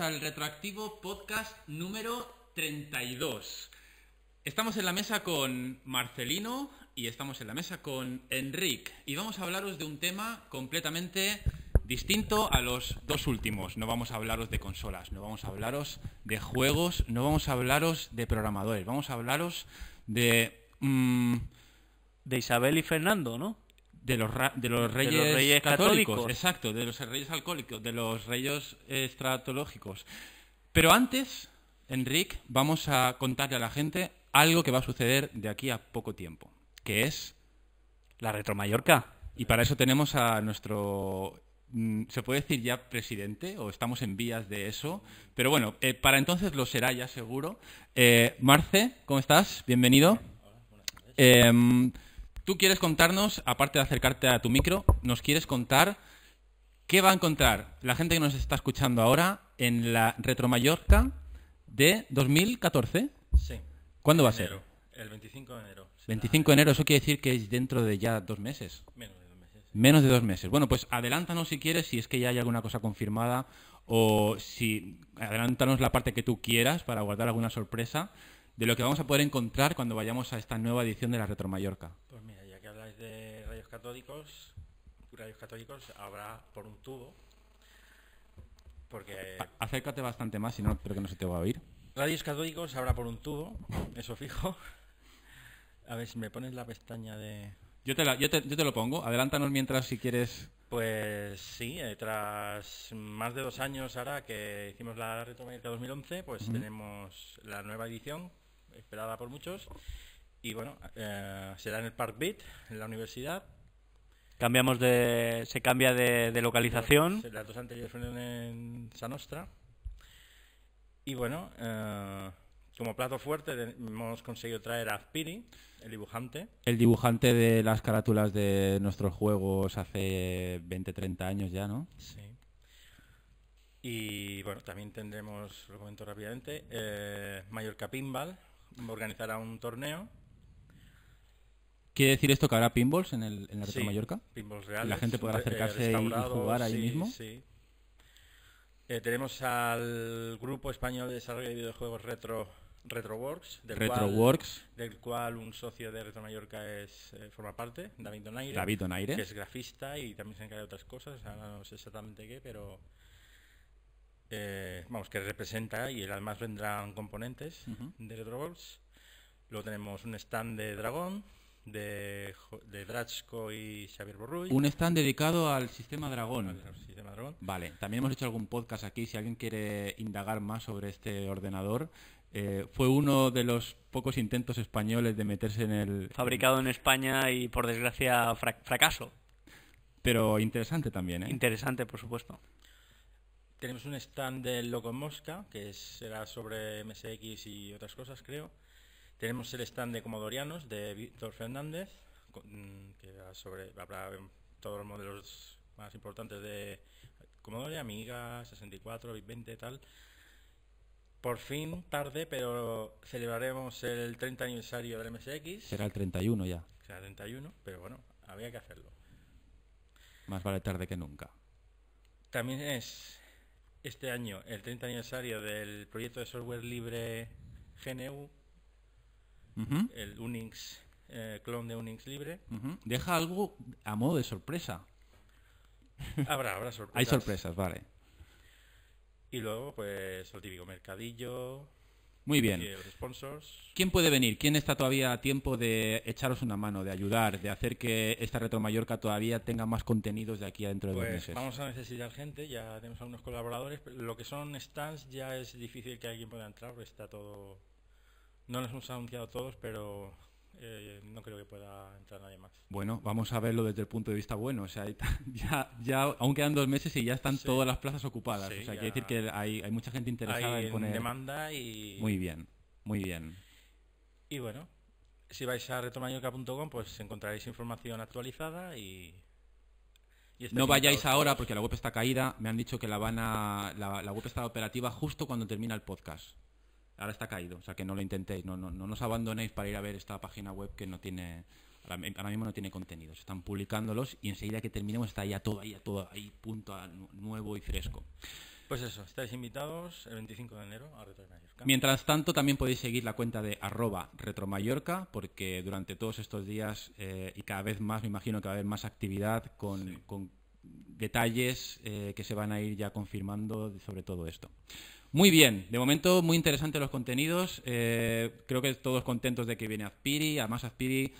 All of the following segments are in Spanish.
al retroactivo podcast número 32. Estamos en la mesa con Marcelino y estamos en la mesa con Enrique y vamos a hablaros de un tema completamente distinto a los dos últimos. No vamos a hablaros de consolas, no vamos a hablaros de juegos, no vamos a hablaros de programadores, vamos a hablaros de... Mm, de Isabel y Fernando, ¿no? de los, de los reyes, de los reyes católicos, exacto, de los reyes alcohólicos, de los reyes estratológicos. Pero antes, Enric, vamos a contarle a la gente algo que va a suceder de aquí a poco tiempo, que es la Retro Y para eso tenemos a nuestro mm, se puede decir ya presidente o estamos en vías de eso, pero bueno, eh, para entonces lo será ya seguro. Eh, Marce, ¿cómo estás? Bienvenido. Hola, Tú quieres contarnos, aparte de acercarte a tu micro, nos quieres contar qué va a encontrar la gente que nos está escuchando ahora en la Retro Mallorca de 2014. Sí. ¿Cuándo va a ser? El 25 de enero. 25 de enero, eso quiere decir que es dentro de ya dos meses. Menos de dos meses. Menos de dos meses. Bueno, pues adelántanos si quieres, si es que ya hay alguna cosa confirmada o si adelántanos la parte que tú quieras para guardar alguna sorpresa de lo que vamos a poder encontrar cuando vayamos a esta nueva edición de la Retro Mallorca. Pues mira, ya que habláis de rayos catódicos, radios catódicos habrá por un tubo, porque... acércate bastante más, si no creo que no se te va a oír. Radios catódicos habrá por un tubo, eso fijo. A ver si me pones la pestaña de... Yo te, lo pongo. Adelántanos mientras si quieres. Pues sí, eh, tras más de dos años ahora que hicimos la Retro Mallorca 2011, pues tenemos la nueva edición esperada por muchos. Y bueno, eh, será en el Park Beat, en la universidad. Cambiamos de, se cambia de, localización. Las dos anteriores fueron en Sanostra. Y bueno, eh, como plato fuerte hemos conseguido traer a ...Piri, el dibujante. El dibujante de las carátulas de nuestros juegos hace 20, 30 años ya, ¿no? Sí. Y bueno, también tendremos, lo comento rápidamente, ...Mayor eh, Mallorca organizará un torneo. ¿Quiere decir esto que habrá pinballs en, el, la Retro Mallorca? Pinballs reales. La gente podrá eh, acercarse y, jugar ahí mismo. Sí. Eh, tenemos al grupo español de desarrollo de videojuegos Retro Retroworks, del, Retroworks. Cual, del cual un socio de Retro Mallorca es, eh, forma parte, David Donaire, David Donaire, que es grafista y también se encarga de otras cosas, no sé exactamente qué, pero eh, vamos, que representa y además vendrán componentes de Retroballs. Luego tenemos un stand de Dragón, de, de y Xavier Borruy. Un stand dedicado al sistema Dragón. Vale, también hemos hecho algún podcast aquí, si alguien quiere indagar más sobre este ordenador. Eh, fue uno de los pocos intentos españoles de meterse en el... Fabricado en España y por desgracia fracaso. Pero interesante también, ¿eh? Interesante, por supuesto tenemos un stand de Loco Mosca, que será sobre MSX y otras cosas, creo. Tenemos el stand de Comodorianos, de Víctor Fernández, mm, que va sobre, habrá todos los modelos más importantes de Commodore, Amiga, 64, bip 20, tal. Por fin, tarde, pero celebraremos el 30 aniversario del MSX. Será el 31 ya. Será el 31, pero bueno, había que hacerlo. Más vale tarde que nunca. También es este año el 30 aniversario del proyecto de software libre GNU, el Unix, eh, clon de Unix libre. Deja algo a modo de sorpresa. Habrá, habrá sorpresas. Hay sorpresas, vale. Y luego, pues, el típico mercadillo, muy bien. ¿Quién puede venir? ¿Quién está todavía a tiempo de echaros una mano, de ayudar, de hacer que esta Retro Mallorca todavía tenga más contenidos de aquí adentro de dos pues meses? Vamos a necesitar gente, ya tenemos algunos colaboradores. Lo que son stands ya es difícil que alguien pueda entrar, está todo... No nos hemos anunciado todos, pero eh, no creo que pueda entrar nadie más. Bueno, vamos a verlo desde el punto de vista bueno. O sea, ya, ya aún quedan dos meses y ya están todas las plazas ocupadas. o sea, quiere decir que hay, mucha gente interesada hay en poner. demanda y. Muy bien, muy bien. Y bueno, si vais a retomayoca.com, pues encontraréis información actualizada y. no vayáis ahora porque la web está caída. Me han dicho que la van a, la, la web está operativa justo cuando termina el podcast ahora está caído, o sea que no lo intentéis, no, no, nos abandonéis para ir a ver esta página web que no tiene, ahora, mismo no tiene contenidos, están publicándolos y enseguida que terminemos está ahí a todo ahí, a todo ahí, punto nuevo y fresco. Pues eso, estáis invitados el 25 de enero a Retro Mallorca. Mientras tanto, también podéis seguir la cuenta de arroba retromallorca, porque durante todos estos días eh, y cada vez más, me imagino que va a haber más actividad con, detalles eh, que se van a ir ya confirmando sobre todo esto. Muy bien, de momento muy interesantes los contenidos. Eh, creo que todos contentos de que viene Azpiri. Además, Azpiri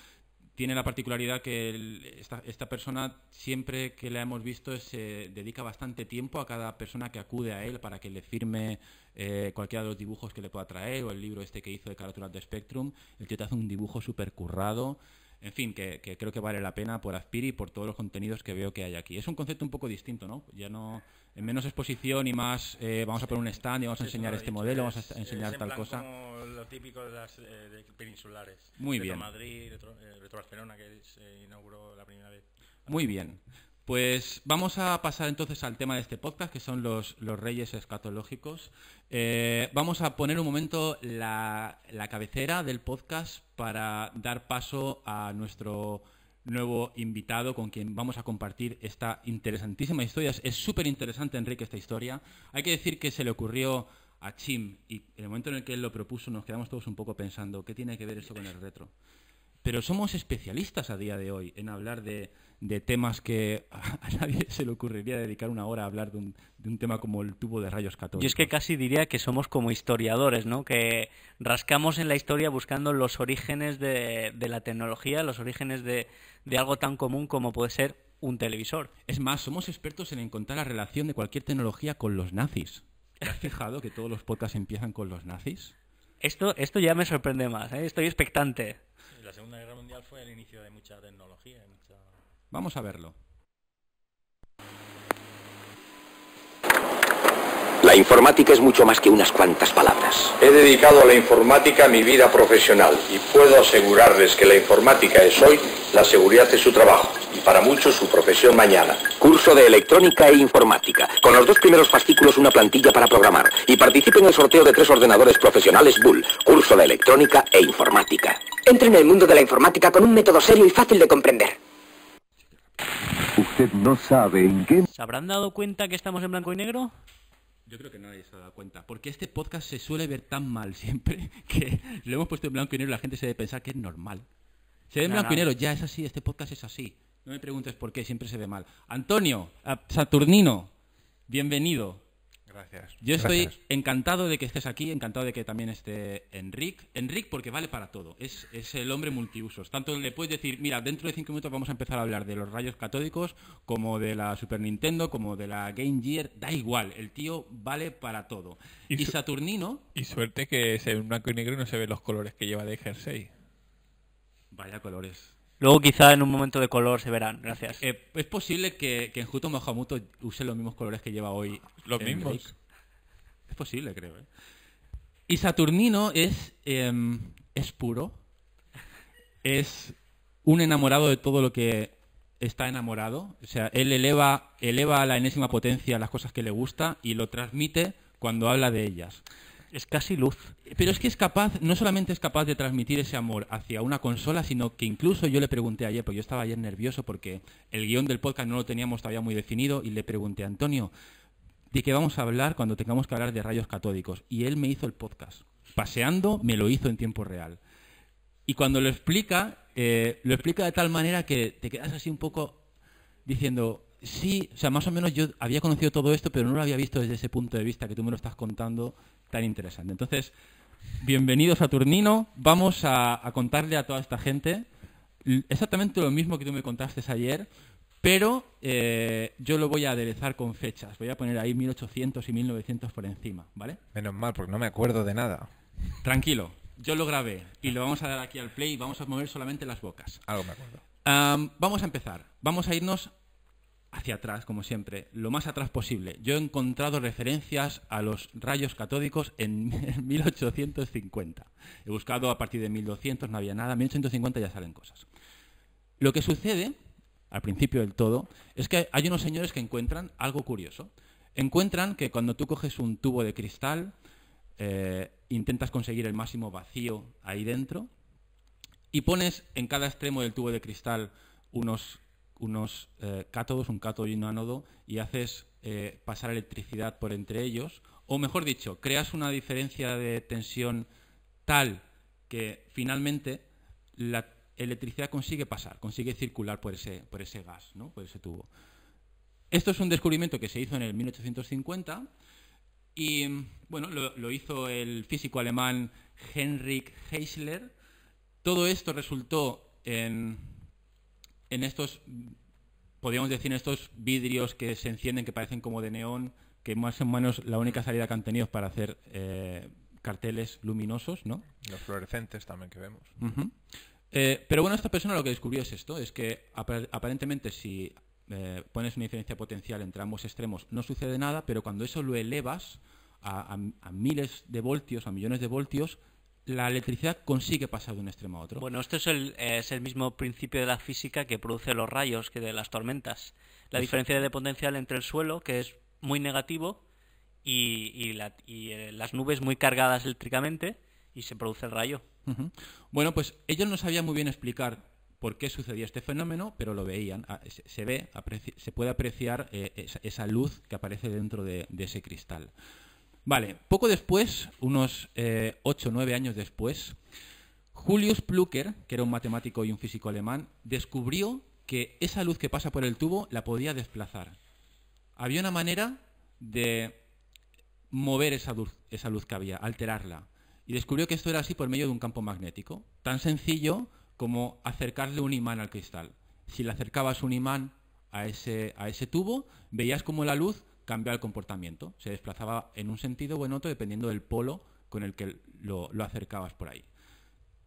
tiene la particularidad que esta, persona, siempre que la hemos visto, se dedica bastante tiempo a cada persona que acude a él para que le firme eh, cualquiera de los dibujos que le pueda traer o el libro este que hizo de Caraturas de Spectrum. El tío te hace un dibujo súper currado. En fin, que, que, creo que vale la pena por Azpiri y por todos los contenidos que veo que hay aquí. Es un concepto un poco distinto, ¿no? Ya no en menos exposición y más eh, vamos a poner un stand y vamos a enseñar este modelo, vamos a enseñar tal cosa. lo típico de las eh, peninsulares. Muy bien. Madrid, Retro, eh, Barcelona, que se inauguró la primera vez. Muy bien. Pues vamos a pasar entonces al tema de este podcast, que son los, reyes escatológicos. vamos a poner un momento la cabecera del podcast para dar paso a nuestro nuevo invitado con quien vamos a compartir esta interesantísima historia. Es súper interesante, Enrique, esta historia. Hay que decir que se le ocurrió a Chim y en el momento en el que él lo propuso nos quedamos todos un poco pensando, ¿qué tiene que ver eso con el retro? Pero somos especialistas a día de hoy en hablar de, temas que a nadie se le ocurriría dedicar una hora a hablar de un, tema como el tubo de rayos 14. Yo es que casi diría que somos como historiadores, ¿no? Que rascamos en la historia buscando los orígenes de la tecnología, los orígenes de, de algo tan común como puede ser un televisor. Es más, somos expertos en encontrar la relación de cualquier tecnología con los nazis. ¿Te has fijado que todos los podcasts empiezan con los nazis? Esto, esto ya me sorprende más, ¿eh? estoy expectante. La Segunda Guerra Mundial fue el inicio de mucha tecnología. Vamos a verlo. La informática es mucho más que unas cuantas palabras. He dedicado a la informática mi vida profesional y puedo asegurarles que la informática es hoy la seguridad de su trabajo y para muchos su profesión mañana. Curso de electrónica e informática. Con los dos primeros fascículos una plantilla para programar y participe en el sorteo de tres ordenadores profesionales Bull. Curso de electrónica e informática. Entre en el mundo de la informática con un método serio y fácil de comprender. Usted no sabe en qué... ¿Se habrán dado cuenta que estamos en blanco y negro? Yo creo que no nadie se dado cuenta, porque este podcast se suele ver tan mal siempre que lo hemos puesto en blanco y negro y la gente se debe pensar que es normal. Se ve en blanco y negro, ya es así, este podcast es así. No me preguntes por qué, siempre se ve mal. Antonio, Saturnino, bienvenido. Yo estoy encantado de que estés aquí, encantado de que también esté Enric. Enric porque vale para todo, es, el hombre multiusos. Tanto le puedes decir, mira, dentro de cinco minutos vamos a empezar a hablar de los rayos catódicos, como de la Super Nintendo, como de la Game Gear, da igual, el tío vale para todo. Y, Saturnino... Y suerte que en blanco y negro no se ven los colores que lleva de jersey. Vaya colores. Luego quizá en un momento de color se verán. Gracias. Eh, ¿Es posible que, en Juto use los mismos colores que lleva hoy? ¿Los mismos? Es posible, creo. ¿eh? Y Saturnino es, em, es puro. Es un enamorado de todo lo que está enamorado. O sea, él eleva, eleva a la enésima potencia las cosas que le gusta y lo transmite cuando habla de ellas es casi luz. Pero es que es capaz, no solamente es capaz de transmitir ese amor hacia una consola, sino que incluso yo le pregunté ayer, porque yo estaba ayer nervioso porque el guión del podcast no lo teníamos todavía muy definido, y le pregunté a Antonio, ¿de qué vamos a hablar cuando tengamos que hablar de rayos catódicos? Y él me hizo el podcast. Paseando, me lo hizo en tiempo real. Y cuando lo explica, eh, lo explica de tal manera que te quedas así un poco diciendo, sí, o sea, más o menos yo había conocido todo esto, pero no lo había visto desde ese punto de vista que tú me lo estás contando tan interesante. Entonces, bienvenidos a Turnino. vamos a, contarle a toda esta gente exactamente lo mismo que tú me contaste ayer, pero eh, yo lo voy a aderezar con fechas. Voy a poner ahí 1800 y 1900 por encima, ¿vale? Menos mal, porque no me acuerdo de nada. Tranquilo, yo lo grabé y lo vamos a dar aquí al play y vamos a mover solamente las bocas. Algo me acuerdo. vamos a empezar. Vamos a irnos hacia atrás, como siempre, lo más atrás posible. Yo he encontrado referencias a los rayos catódicos en 1850. He buscado a partir de 1200, no había nada, 1850 ya salen cosas. Lo que sucede, al principio del todo, es que hay unos señores que encuentran algo curioso. Encuentran que cuando tú coges un tubo de cristal, eh, intentas conseguir el máximo vacío ahí dentro y pones en cada extremo del tubo de cristal unos unos eh, cátodos, un cátodo y un ánodo, y haces eh, pasar electricidad por entre ellos, o mejor dicho, creas una diferencia de tensión tal que finalmente la electricidad consigue pasar, consigue circular por ese, por ese gas, ¿no? por ese tubo. Esto es un descubrimiento que se hizo en el 1850 y bueno, lo, lo hizo el físico alemán Henrik Heisler. Todo esto resultó en en estos, podríamos decir, en estos vidrios que se encienden, que parecen como de neón, que más o menos la única salida que han tenido para hacer eh, carteles luminosos, ¿no? Los fluorescentes también que vemos. Eh, pero bueno, esta persona lo que descubrió es esto, es que aparentemente si eh, pones una diferencia potencial entre ambos extremos no sucede nada, pero cuando eso lo elevas a miles de voltios, a millones de voltios, la electricidad consigue pasar de un extremo a otro. Bueno, esto es el, es el mismo principio de la física que produce los rayos que de las tormentas. La diferencia de potencial entre el suelo, que es muy negativo, y, eh, las nubes muy cargadas eléctricamente, y se produce el rayo. Bueno, pues ellos no sabían muy bien explicar por qué sucedía este fenómeno, pero lo veían. Ah, se ve, se puede apreciar eh, esa luz que aparece dentro de ese cristal. Vale, poco después, unos eh, ocho 8 o 9 años después, Julius Plucker, que era un matemático y un físico alemán, descubrió que esa luz que pasa por el tubo la podía desplazar. Había una manera de mover esa luz, esa luz que había, alterarla. Y descubrió que esto era así por medio de un campo magnético, tan sencillo como acercarle un imán al cristal. Si le acercabas un imán a ese, a ese tubo, veías como la luz cambiaba el comportamiento, se desplazaba en un sentido o en otro dependiendo del polo con el que lo, acercabas por ahí.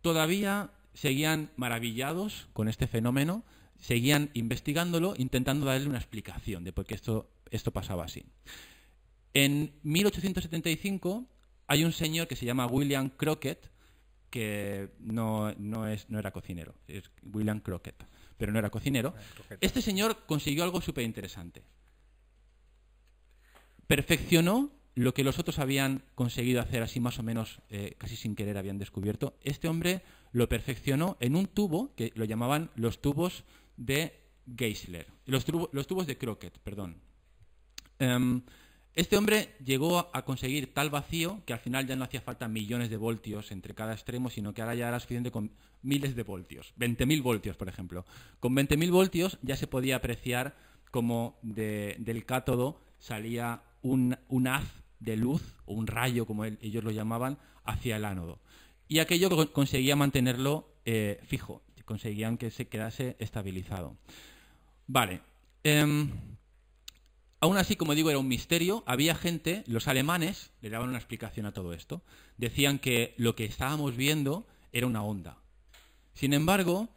Todavía seguían maravillados con este fenómeno, seguían investigándolo, intentando darle una explicación de por qué esto, esto pasaba así. En 1875 hay un señor que se llama William Crockett, que no, es, no era cocinero, es William Crockett, pero no era cocinero. Este señor consiguió algo súper interesante perfeccionó lo que los otros habían conseguido hacer así más o menos eh, casi sin querer habían descubierto. Este hombre lo perfeccionó en un tubo que lo llamaban los tubos de Geisler, los, tubos de Crockett, perdón. Em, este hombre llegó a conseguir tal vacío que al final ya no hacía falta millones de voltios entre cada extremo, sino que ahora ya era suficiente con miles de voltios, 20.000 voltios, por ejemplo. Con 20.000 voltios ya se podía apreciar cómo del cátodo salía un, haz de luz, o un rayo, como ellos lo llamaban, hacia el ánodo. Y aquello conseguía mantenerlo eh, fijo, conseguían que se quedase estabilizado. Vale. Em, aún así, como digo, era un misterio. Había gente, los alemanes, le daban una explicación a todo esto. Decían que lo que estábamos viendo era una onda. Sin embargo,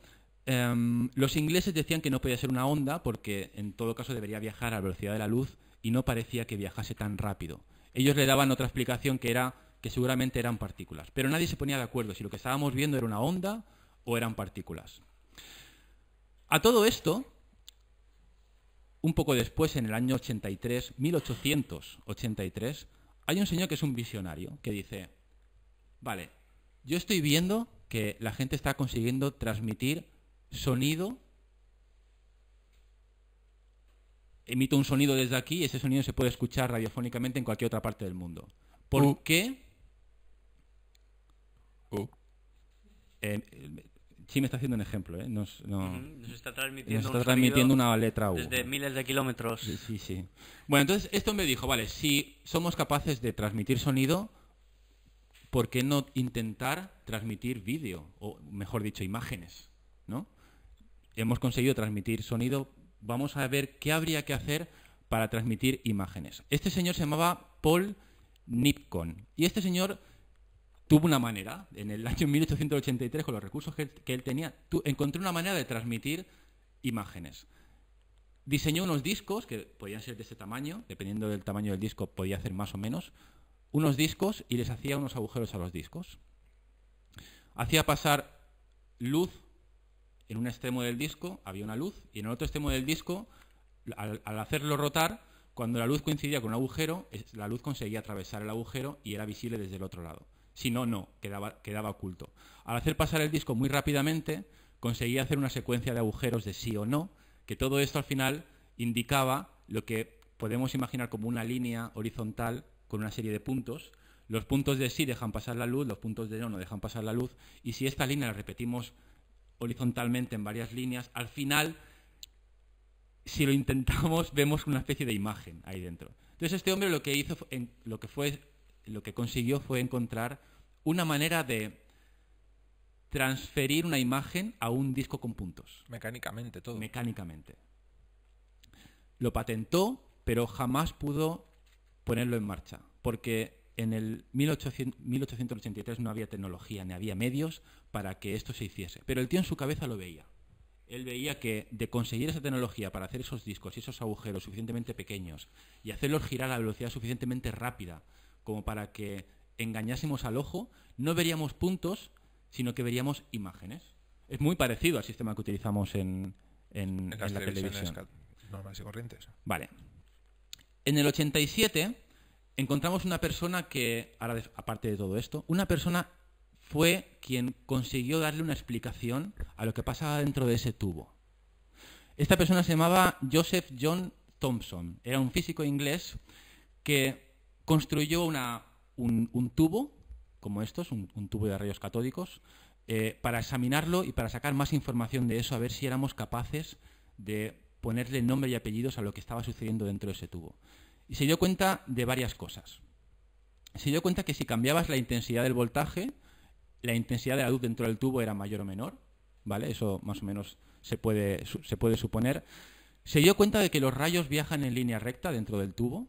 em, los ingleses decían que no podía ser una onda porque en todo caso debería viajar a la velocidad de la luz y no parecía que viajase tan rápido. Ellos le daban otra explicación que era que seguramente eran partículas, pero nadie se ponía de acuerdo si lo que estábamos viendo era una onda o eran partículas. A todo esto, un poco después, en el año 83, 1883, hay un señor que es un visionario que dice, vale, yo estoy viendo que la gente está consiguiendo transmitir sonido emito un sonido desde aquí y ese sonido se puede escuchar radiofónicamente en cualquier otra parte del mundo. ¿Por uh. qué? Uh. Eh, eh, sí me está haciendo un ejemplo, ¿eh? Nos, está transmitiendo, una letra U. Desde miles de kilómetros. Sí, sí, Bueno, entonces esto me dijo, vale, si somos capaces de transmitir sonido, ¿por qué no intentar transmitir vídeo? O mejor dicho, imágenes, ¿no? Hemos conseguido transmitir sonido vamos a ver qué habría que hacer para transmitir imágenes. Este señor se llamaba Paul Nipcon y este señor tuvo una manera, en el año 1883, con los recursos que, él tenía, encontró una manera de transmitir imágenes. Diseñó unos discos que podían ser de ese tamaño, dependiendo del tamaño del disco podía hacer más o menos, unos discos y les hacía unos agujeros a los discos. Hacía pasar luz en un extremo del disco había una luz y en el otro extremo del disco, al, hacerlo rotar, cuando la luz coincidía con un agujero, la luz conseguía atravesar el agujero y era visible desde el otro lado. Si no, no, quedaba, quedaba oculto. Al hacer pasar el disco muy rápidamente, conseguía hacer una secuencia de agujeros de sí o no, que todo esto al final indicaba lo que podemos imaginar como una línea horizontal con una serie de puntos. Los puntos de sí dejan pasar la luz, los puntos de no no dejan pasar la luz, y si esta línea la repetimos horizontalmente en varias líneas, al final, si lo intentamos, vemos una especie de imagen ahí dentro. Entonces este hombre lo que hizo, en, lo que fue, lo que consiguió fue encontrar una manera de transferir una imagen a un disco con puntos. Mecánicamente todo. Mecánicamente. Lo patentó, pero jamás pudo ponerlo en marcha, porque en el 1883 no había tecnología ni había medios para que esto se hiciese, pero el tío en su cabeza lo veía. Él veía que de conseguir esa tecnología para hacer esos discos y esos agujeros suficientemente pequeños y hacerlos girar a velocidad suficientemente rápida como para que engañásemos al ojo, no veríamos puntos, sino que veríamos imágenes. Es muy parecido al sistema que utilizamos en, en, en la televisión. Normales y corrientes. Vale. En el 87 encontramos una persona que, aparte de todo esto, una persona fue quien consiguió darle una explicación a lo que pasaba dentro de ese tubo. Esta persona se llamaba Joseph John Thompson, era un físico inglés que construyó un, tubo, como estos, un, tubo de rayos catódicos, eh, para examinarlo y para sacar más información de eso, a ver si éramos capaces de ponerle nombre y apellidos a lo que estaba sucediendo dentro de ese tubo y se dio cuenta de varias cosas. Se dio cuenta que si cambiabas la intensidad del voltaje, la intensidad de la luz dentro del tubo era mayor o menor, ¿vale? Eso más o menos se puede, se puede suponer. Se dio cuenta de que los rayos viajan en línea recta dentro del tubo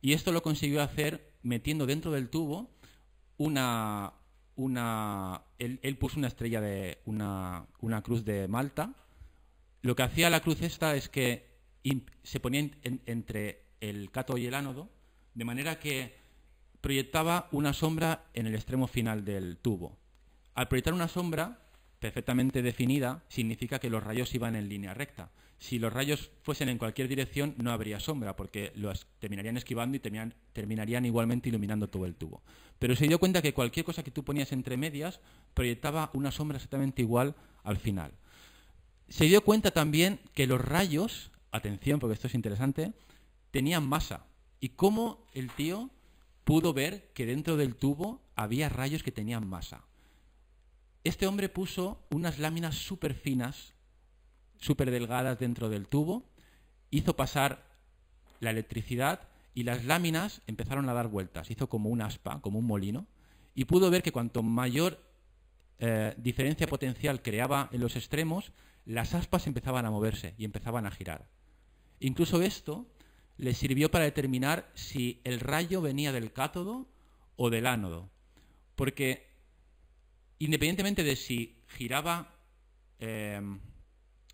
y esto lo consiguió hacer metiendo dentro del tubo una... una él, puso una estrella de una, cruz de Malta. Lo que hacía la cruz esta es que se ponía entre el cátodo y el ánodo, de manera que proyectaba una sombra en el extremo final del tubo. Al proyectar una sombra perfectamente definida, significa que los rayos iban en línea recta. Si los rayos fuesen en cualquier dirección, no habría sombra, porque los terminarían esquivando y terminarían igualmente iluminando todo el tubo. Pero se dio cuenta que cualquier cosa que tú ponías entre medias proyectaba una sombra exactamente igual al final. Se dio cuenta también que los rayos, atención porque esto es interesante, tenían masa. ¿Y cómo el tío pudo ver que dentro del tubo había rayos que tenían masa? Este hombre puso unas láminas súper finas, súper delgadas dentro del tubo, hizo pasar la electricidad y las láminas empezaron a dar vueltas, hizo como un aspa, como un molino, y pudo ver que cuanto mayor eh, diferencia potencial creaba en los extremos, las aspas empezaban a moverse y empezaban a girar. Incluso esto le sirvió para determinar si el rayo venía del cátodo o del ánodo. Porque independientemente de si giraba, em,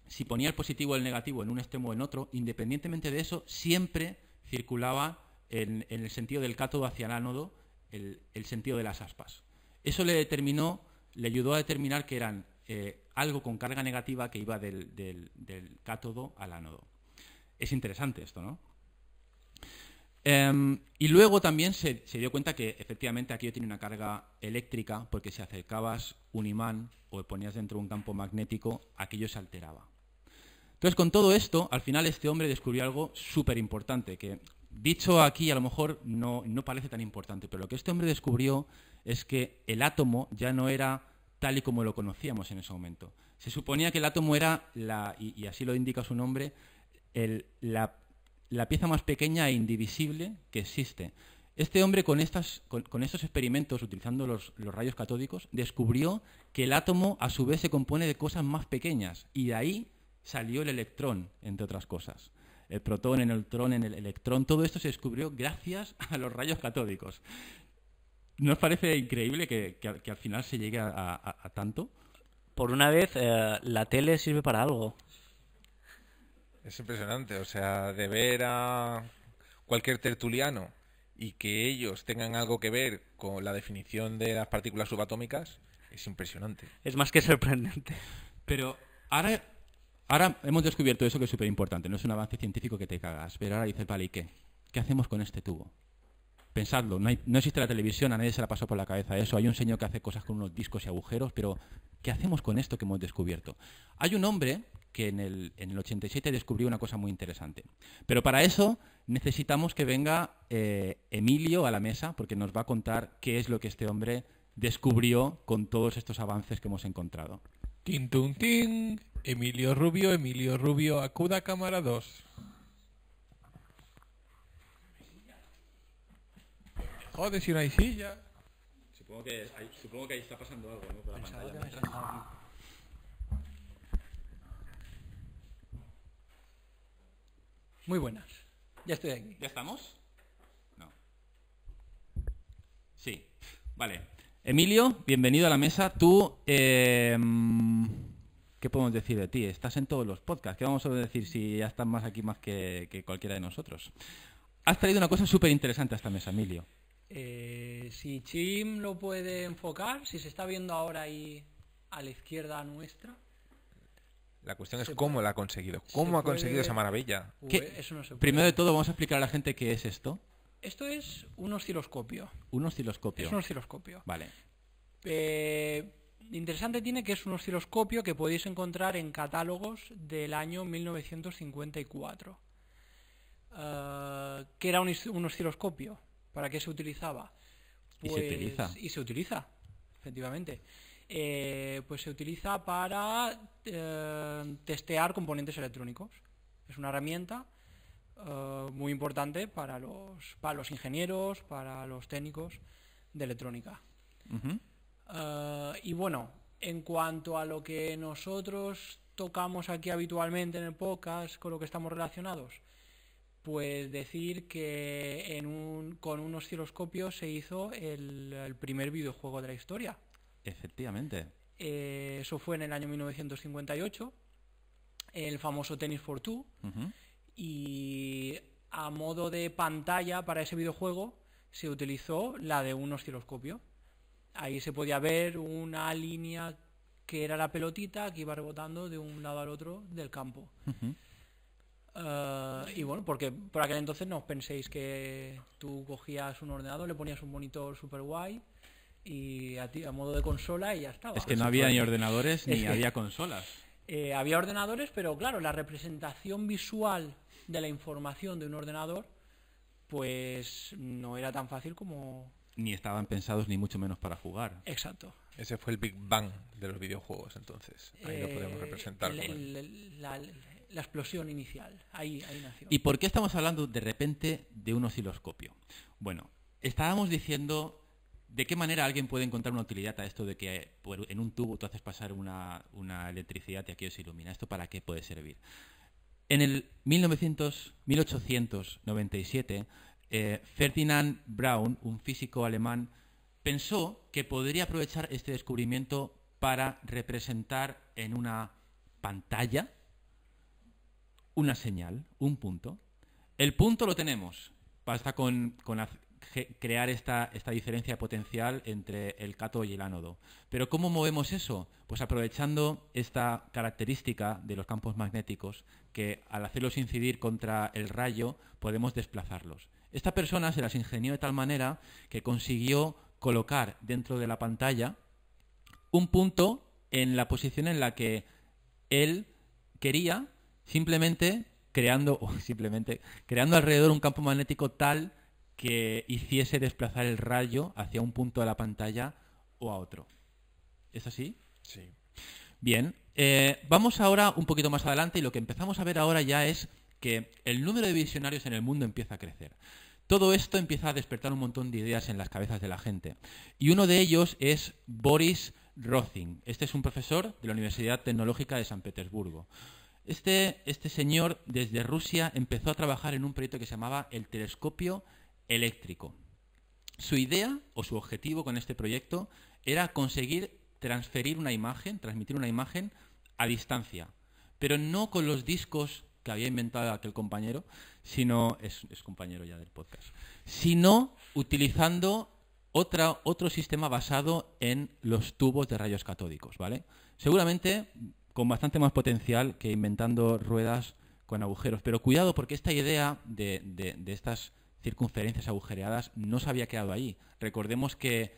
si ponía el positivo o el negativo en un extremo o en otro, independientemente de eso, siempre circulaba en, el sentido del cátodo hacia el ánodo el, sentido de las aspas. Eso le determinó, le ayudó a determinar que eran eh, algo con carga negativa que iba del, del cátodo al ánodo. Es interesante esto, ¿no? Em, y luego también se, dio cuenta que efectivamente aquello tiene una carga eléctrica, porque si acercabas un imán o ponías dentro un campo magnético, aquello se alteraba. Entonces, con todo esto, al final este hombre descubrió algo súper importante, que dicho aquí a lo mejor no, no parece tan importante, pero lo que este hombre descubrió es que el átomo ya no era tal y como lo conocíamos en ese momento. Se suponía que el átomo era, la, y, así lo indica su nombre, el, la la pieza más pequeña e indivisible que existe. Este hombre con, estas, con, estos experimentos, utilizando los, rayos catódicos, descubrió que el átomo a su vez se compone de cosas más pequeñas y de ahí salió el electrón, entre otras cosas. El protón, el neutrón, el electrón, todo esto se descubrió gracias a los rayos catódicos. ¿Nos parece increíble que, al final se llegue a, tanto? Por una vez, eh, la tele sirve para algo. Es impresionante, o sea, de ver a cualquier tertuliano y que ellos tengan algo que ver con la definición de las partículas subatómicas es impresionante. Es más que sorprendente. Pero ahora, ahora hemos descubierto eso que es súper importante. No es un avance científico que te cagas. Pero ahora dices, vale, ¿y qué? ¿Qué hacemos con este tubo? Pensadlo, no, no existe la televisión, a nadie se la pasó por la cabeza eso. Hay un señor que hace cosas con unos discos y agujeros, pero ¿qué hacemos con esto que hemos descubierto? Hay un hombre que en el, en el 87 descubrió una cosa muy interesante. Pero para eso necesitamos que venga eh, Emilio a la mesa porque nos va a contar qué es lo que este hombre descubrió con todos estos avances que hemos encontrado. Tin, tun, Emilio Rubio, Emilio Rubio, acuda cámara 2. Joder, si no silla. Supongo que, ahí está pasando algo, ¿no? la Muy buenas. Ya estoy aquí. ¿Ya estamos? No. Sí. Vale. Emilio, bienvenido a la mesa. Tú, em, ¿qué podemos decir de ti? Estás en todos los podcasts. ¿Qué vamos a decir si ya estás más aquí más que, cualquiera de nosotros? Has traído una cosa súper interesante a esta mesa, Emilio. Eh, si Chim lo puede enfocar, si se está viendo ahora ahí a la izquierda nuestra. La cuestión es cómo la ha conseguido. ¿Cómo ha conseguido esa maravilla? E, Primero de todo, vamos a explicar a la gente qué es esto. Esto es un osciloscopio. Un osciloscopio. Es un osciloscopio. Vale. Eh, interesante tiene que es un osciloscopio que podéis encontrar en catálogos del año 1954. Eh, ¿Qué era un, osciloscopio? ¿Para qué se utilizaba? y se utiliza. Pues, y se utiliza, efectivamente. Eh, pues se utiliza para eh, testear componentes electrónicos. Es una herramienta eh, muy importante para los, para los ingenieros, para los técnicos de electrónica. y bueno, en cuanto a lo que nosotros tocamos aquí habitualmente en el podcast, con lo que estamos relacionados, pues decir que en un, con un osciloscopio se hizo el primer videojuego de la historia, Efectivamente. Eh, eso fue en el año 1958, el famoso Tennis for Two. Y a modo de pantalla para ese videojuego se utilizó la de un osciloscopio. Ahí se podía ver una línea que era la pelotita que iba rebotando de un lado al otro del campo. Eh, y bueno, porque por aquel entonces no penséis que tú cogías un ordenador, le ponías un monitor super guay y a, modo de consola y ya estaba. Es que no había ni ordenadores ni había consolas. Eh, había ordenadores, pero claro, la representación visual de la información de un ordenador, pues no era tan fácil como... Ni estaban pensados ni mucho menos para jugar. Exacto. Ese fue el Big Bang de los videojuegos entonces. Ahí lo podemos eh, representar. la, explosión inicial. ahí nació. ¿Y por qué estamos hablando de repente de un osciloscopio? Bueno, estábamos diciendo ¿De qué manera alguien puede encontrar una utilidad a esto de que eh, en un tubo tú haces pasar una, electricidad y aquí se ilumina? ¿Esto para qué puede servir? En el 1900, 1897, eh, Ferdinand Braun, un físico alemán, pensó que podría aprovechar este descubrimiento para representar en una pantalla una señal, un punto. El punto lo tenemos, basta con, con crear esta, esta diferencia potencial entre el cátodo y el ánodo. Pero ¿cómo movemos eso? Pues aprovechando esta característica de los campos magnéticos que al hacerlos incidir contra el rayo podemos desplazarlos. Esta persona se las ingenió de tal manera que consiguió colocar dentro de la pantalla un punto en la posición en la que él quería simplemente creando simplemente creando alrededor un campo magnético tal que hiciese desplazar el rayo hacia un punto de la pantalla o a otro. ¿Es así? Sí. Bien, eh, vamos ahora un poquito más adelante y lo que empezamos a ver ahora ya es que el número de visionarios en el mundo empieza a crecer. Todo esto empieza a despertar un montón de ideas en las cabezas de la gente. Y uno de ellos es Boris Rothing. Este es un profesor de la Universidad Tecnológica de San Petersburgo. Este, este señor desde Rusia empezó a trabajar en un proyecto que se llamaba el Telescopio eléctrico. Su idea o su objetivo con este proyecto era conseguir transferir una imagen, transmitir una imagen a distancia, pero no con los discos que había inventado aquel compañero, sino es, compañero ya del podcast, sino utilizando otra, otro sistema basado en los tubos de rayos catódicos, ¿vale? Seguramente con bastante más potencial que inventando ruedas con agujeros, pero cuidado porque esta idea de, de, de estas circunferencias agujereadas no se había quedado ahí. Recordemos que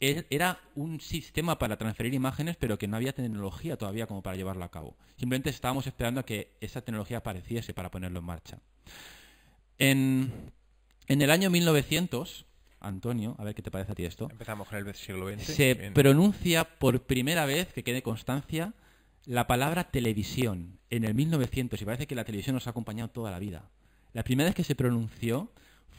e-, era un sistema para transferir imágenes, pero que no había tecnología todavía como para llevarlo a cabo. Simplemente estábamos esperando a que esa tecnología apareciese para ponerlo en marcha. En, el año 1900, Antonio, a ver qué te parece a ti esto. Empezamos con el siglo XX. Se pronuncia por primera vez, que quede constancia, la palabra televisión en el 1900 y parece que la televisión nos ha acompañado toda la vida. La primera vez que se pronunció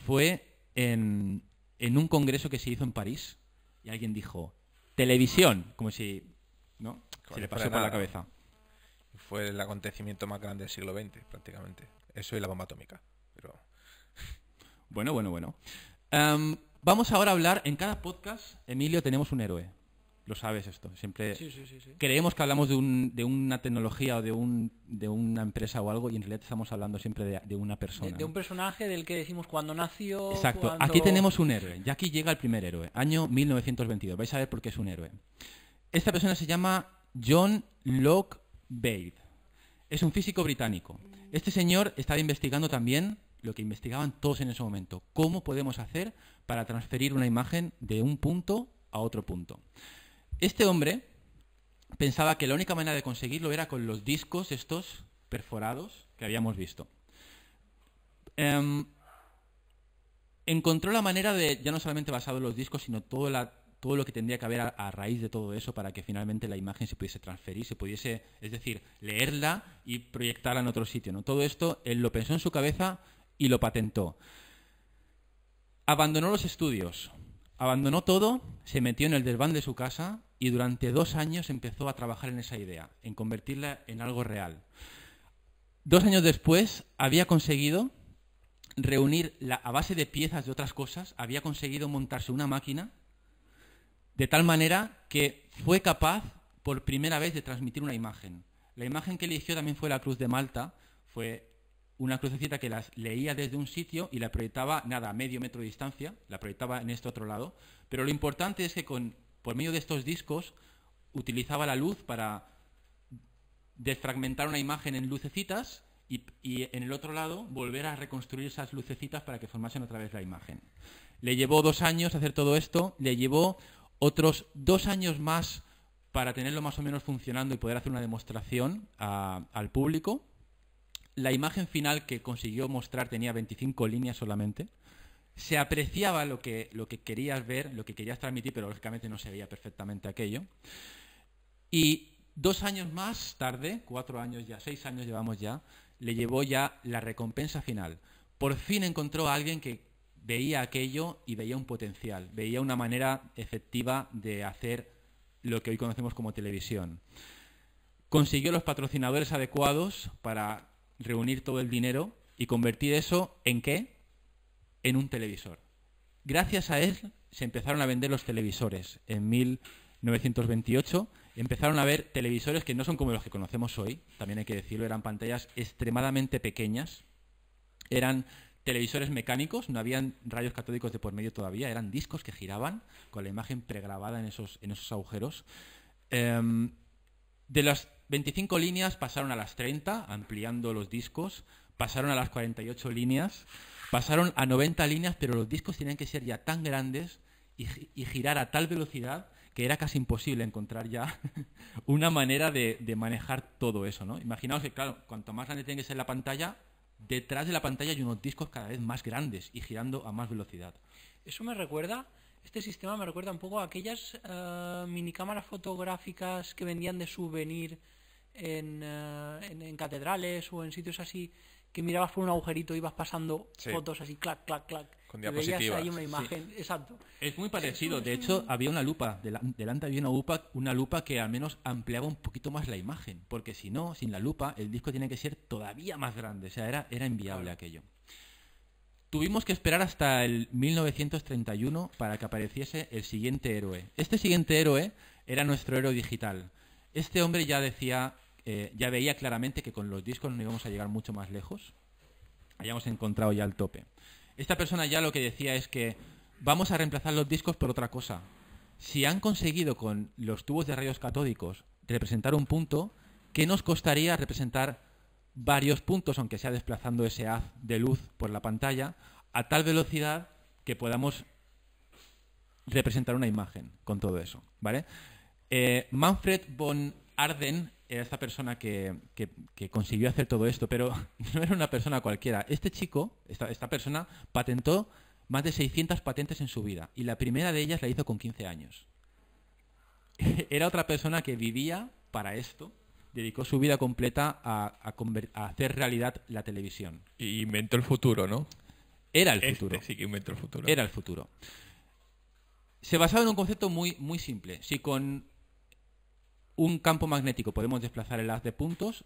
fue en, en un congreso que se hizo en París y alguien dijo, televisión, como si ¿no? se le pasó por la cabeza. Fue el acontecimiento más grande del siglo XX, prácticamente. Eso y la bomba atómica. Pero... Bueno, bueno, bueno. vamos ahora a hablar, en cada podcast, Emilio, tenemos un héroe lo sabes esto. Siempre creemos que hablamos de, una tecnología o de, una empresa o algo y en realidad estamos hablando siempre de, una persona. De, un personaje del que decimos cuando nació. Exacto. Aquí tenemos un héroe. Y aquí llega el primer héroe. Año 1922. Vais a ver por qué es un héroe. Esta persona se llama John Locke Bade. Es un físico británico. Este señor estaba investigando también lo que investigaban todos en ese momento. ¿Cómo podemos hacer para transferir una imagen de un punto a otro punto? Este hombre pensaba que la única manera de conseguirlo era con los discos estos perforados que habíamos visto. Em, encontró la manera de, ya no solamente basado en los discos, sino todo, lo que tendría que haber a, raíz de todo eso para que finalmente la imagen se pudiese transferir, se pudiese, es decir, leerla y proyectarla en otro sitio. ¿no? Todo esto él lo pensó en su cabeza y lo patentó. Abandonó los estudios, Abandonó todo, se metió en el desván de su casa y durante dos años empezó a trabajar en esa idea, en convertirla en algo real. Dos años después había conseguido reunir a base de piezas de otras cosas, había conseguido montarse una máquina de tal manera que fue capaz por primera vez de transmitir una imagen. La imagen que eligió también fue la Cruz de Malta, fue una crucecita que las leía desde un sitio y la proyectaba, nada, a medio metro de distancia, la proyectaba en este otro lado. Pero lo importante es que con, por medio de estos discos utilizaba la luz para desfragmentar una imagen en lucecitas y, en el otro lado volver a reconstruir esas lucecitas para que formasen otra vez la imagen. Le llevó dos años hacer todo esto, le llevó otros dos años más para tenerlo más o menos funcionando y poder hacer una demostración al público, la imagen final que consiguió mostrar tenía 25 líneas solamente. Se apreciaba lo que, lo que querías ver, lo que querías transmitir, pero lógicamente no se veía perfectamente aquello. Y dos años más tarde, cuatro años ya, seis años llevamos ya, le llevó ya la recompensa final. Por fin encontró a alguien que veía aquello y veía un potencial, veía una manera efectiva de hacer lo que hoy conocemos como televisión. Consiguió los patrocinadores adecuados para reunir todo el dinero y convertir eso en qué? En un televisor. Gracias a él se empezaron a vender los televisores en 1928. Empezaron a ver televisores que no son como los que conocemos hoy, también hay que decirlo, eran pantallas extremadamente pequeñas, eran televisores mecánicos, no habían rayos catódicos de por medio todavía, eran discos que giraban con la imagen pregrabada en esos, en esos agujeros. Em, de las 25 líneas pasaron a las 30, ampliando los discos, pasaron a las 48 líneas, pasaron a 90 líneas, pero los discos tenían que ser ya tan grandes y, girar a tal velocidad que era casi imposible encontrar ya una manera de, manejar todo eso, ¿no? Imaginaos que, claro, cuanto más grande tiene que ser la pantalla, detrás de la pantalla hay unos discos cada vez más grandes y girando a más velocidad. Eso me recuerda este sistema me recuerda un poco a aquellas eh, minicámaras fotográficas que vendían de souvenir eh, en, en, catedrales o en sitios así que mirabas por un agujerito y ibas pasando fotos así clac clac clac con diapositivas y veías ahí una imagen exacto es muy parecido de hecho había una lupa delante había una lupa una lupa que al menos ampliaba un poquito más la imagen porque si no sin la lupa el disco tiene que ser todavía más grande o sea era era inviable aquello Tuvimos que esperar hasta el 1931 para que apareciese el siguiente héroe. Este siguiente héroe era nuestro héroe digital. Este hombre ya decía, eh, ya veía claramente que con los discos no íbamos a llegar mucho más lejos. Hayamos encontrado ya el tope. Esta persona ya lo que decía es que vamos a reemplazar los discos por otra cosa. Si han conseguido con los tubos de rayos catódicos representar un punto, ¿qué nos costaría representar varios puntos, aunque sea desplazando ese haz de luz por la pantalla, a tal velocidad que podamos representar una imagen con todo eso. ¿vale? Eh, Manfred von Arden era esta persona que, consiguió hacer todo esto, pero no era una persona cualquiera. Este chico, esta, esta persona, patentó más de 600 patentes en su vida y la primera de ellas la hizo con 15 años. era otra persona que vivía para esto dedicó su vida completa a, hacer realidad la televisión. Y inventó el futuro, ¿no? Era el este futuro. sí que inventó el futuro. Era el futuro. Se basaba en un concepto muy, muy simple. Si con un campo magnético podemos desplazar el haz de puntos,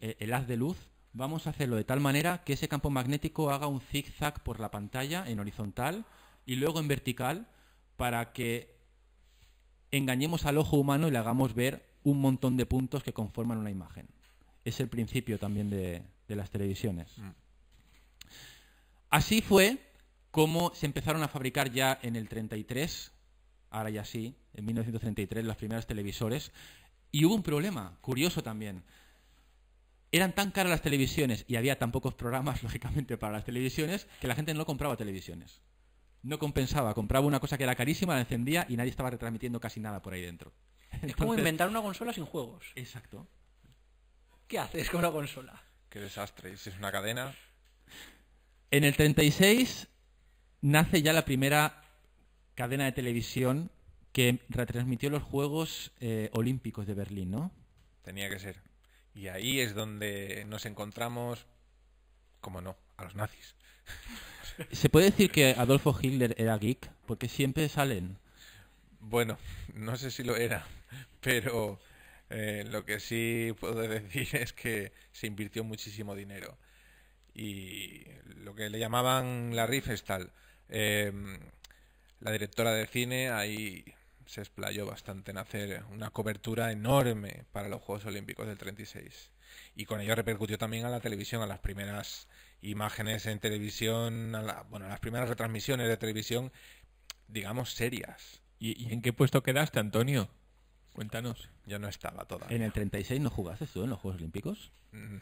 el, eh, el haz de luz, vamos a hacerlo de tal manera que ese campo magnético haga un zigzag por la pantalla en horizontal y luego en vertical para que engañemos al ojo humano y le hagamos ver un montón de puntos que conforman una imagen. Es el principio también de, las televisiones. Mm. Así fue como se empezaron a fabricar ya en el 33, ahora ya sí, en 1933, las primeras televisores. Y hubo un problema, curioso también. Eran tan caras las televisiones y había tan pocos programas, lógicamente, para las televisiones, que la gente no compraba televisiones. No compensaba, compraba una cosa que era carísima, la encendía y nadie estaba retransmitiendo casi nada por ahí dentro es como inventar una consola sin juegos. Exacto. ¿Qué haces con una consola? Qué desastre. si es una cadena? En el 36 nace ya la primera cadena de televisión que retransmitió los Juegos eh, Olímpicos de Berlín, ¿no? Tenía que ser. Y ahí es donde nos encontramos, como no, a los nazis. ¿Se puede decir que Adolfo Hitler era geek? Porque siempre salen. Bueno, no sé si lo era pero eh, lo que sí puedo decir es que se invirtió muchísimo dinero. Y lo que le llamaban la Riffestal, em, la directora de cine, ahí se explayó bastante en hacer una cobertura enorme para los Juegos Olímpicos del 36. Y con ello repercutió también a la televisión, a las primeras imágenes en televisión, a bueno, a las primeras retransmisiones de televisión, digamos, serias. ¿Y en qué puesto quedaste, Antonio? Cuéntanos, Ya no estaba toda. ¿En el 36 no jugaste tú en los Juegos Olímpicos? Mm.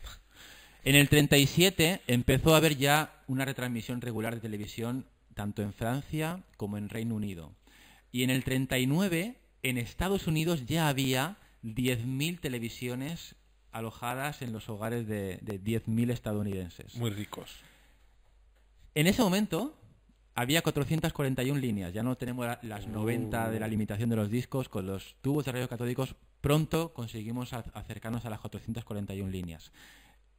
En el 37 empezó a haber ya una retransmisión regular de televisión tanto en Francia como en Reino Unido. Y en el 39 en Estados Unidos ya había 10.000 televisiones alojadas en los hogares de, de 10.000 estadounidenses. Muy ricos. En ese momento, había 441 líneas, ya no tenemos las 90 de la oh. limitación de los discos, con los tubos de rayos catódicos pronto conseguimos acercarnos a las 441 líneas.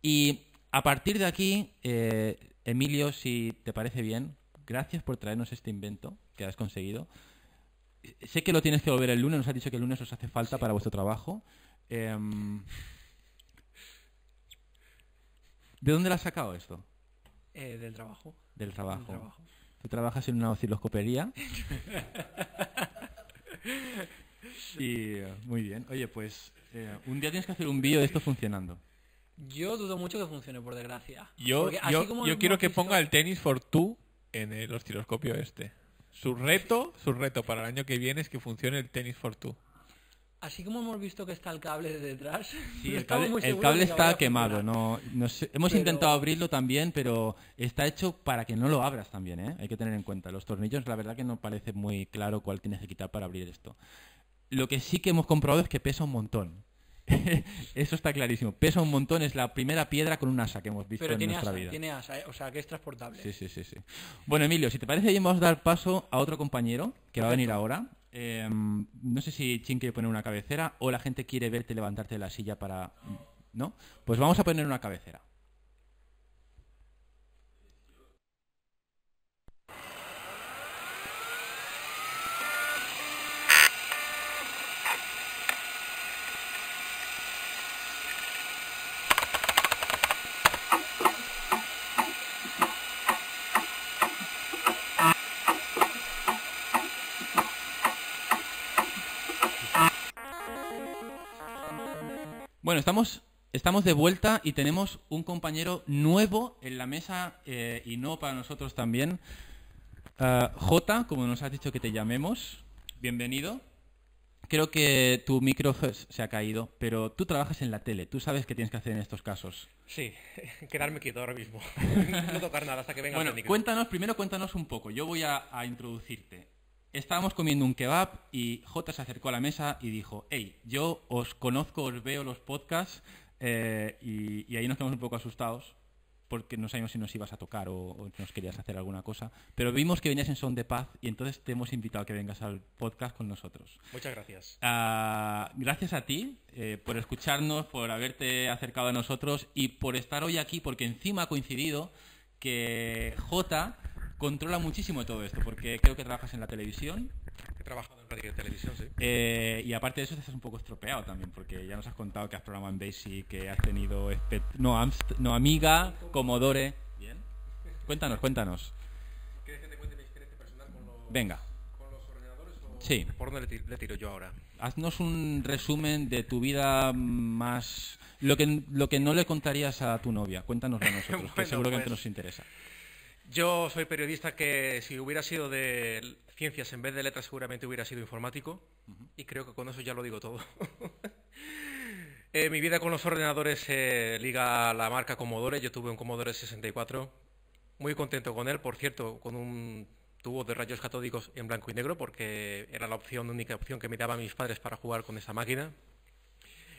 Y a partir de aquí, eh, Emilio, si te parece bien, gracias por traernos este invento que has conseguido. Sé que lo tienes que volver el lunes, nos has dicho que el lunes os hace falta para vuestro trabajo. Em, ¿De dónde lo has sacado esto? Eh, del trabajo. Del trabajo trabajas en una osciloscopería. y eh, muy bien. Oye, pues eh, un día tienes que hacer un vídeo de esto funcionando. Yo dudo mucho que funcione, por desgracia. Yo, yo, yo quiero que ponga el tenis for two en el osciloscopio este. Su reto, su reto para el año que viene es que funcione el tenis for two así como hemos visto que está el cable detrás. el cable, está quemado. No, hemos intentado abrirlo también, pero está hecho para que no lo abras también. ¿eh? Hay que tener en cuenta. Los tornillos, la verdad que no parece muy claro cuál tienes que quitar para abrir esto. Lo que sí que hemos comprobado es que pesa un montón. Eso está clarísimo. Pesa un montón, es la primera piedra con un asa que hemos visto en nuestra vida. Tiene asa, ¿eh? o sea que es transportable. Sí, sí, sí, sí. Bueno, Emilio, si te parece vamos a dar paso a otro compañero que va a venir ahora. Em, no sé si Chin quiere poner una cabecera o la gente quiere verte levantarte de la silla para... ¿No? Pues vamos a poner una cabecera. Bueno, estamos, estamos de vuelta y tenemos un compañero nuevo en la mesa eh, y no para nosotros también. Ah, Jota, J, como nos has dicho que te llamemos, bienvenido. Creo que tu micro se ha caído, pero tú trabajas en la tele, tú sabes qué tienes que hacer en estos casos. Sí, quedarme quieto ahora mismo, no tocar nada hasta que venga bueno, Cuéntanos, primero cuéntanos un poco, yo voy a, a introducirte. Estábamos comiendo un kebab y J se acercó a la mesa y dijo, hey, yo os conozco, os veo los podcasts eh, y, ahí nos quedamos un poco asustados porque no sabíamos si nos ibas a tocar o, nos querías hacer alguna cosa, pero vimos que venías en Son de Paz y entonces te hemos invitado a que vengas al podcast con nosotros. Muchas gracias. Ah, gracias a ti eh, por escucharnos, por haberte acercado a nosotros y por estar hoy aquí porque encima ha coincidido que J controla muchísimo todo esto, porque creo que trabajas en la televisión. He trabajado en radio y televisión, sí. Eh, y aparte de eso, estás un poco estropeado también, porque ya nos has contado que has programado en Basic, que has tenido este, no, no Amiga, Comodore. Bien. Cuéntanos, cuéntanos. ¿Quieres que te cuente mi experiencia personal con los, Venga. Con los ordenadores? O sí. ¿Por dónde le, tiro yo ahora? Haznos un resumen de tu vida más. Lo que, lo que no le contarías a tu novia. cuéntanoslo a nosotros, que seguro que pues. nos interesa. Yo soy periodista que si hubiera sido de ciencias en vez de letras seguramente hubiera sido informático y creo que con eso ya lo digo todo. Eh, mi vida con los ordenadores liga a la marca Commodore. Yo tuve un Commodore 64, muy contento con él, por cierto, con un tubo de rayos catódicos en blanco y negro porque era la opción, la única opción que me daban mis padres para jugar con esa máquina.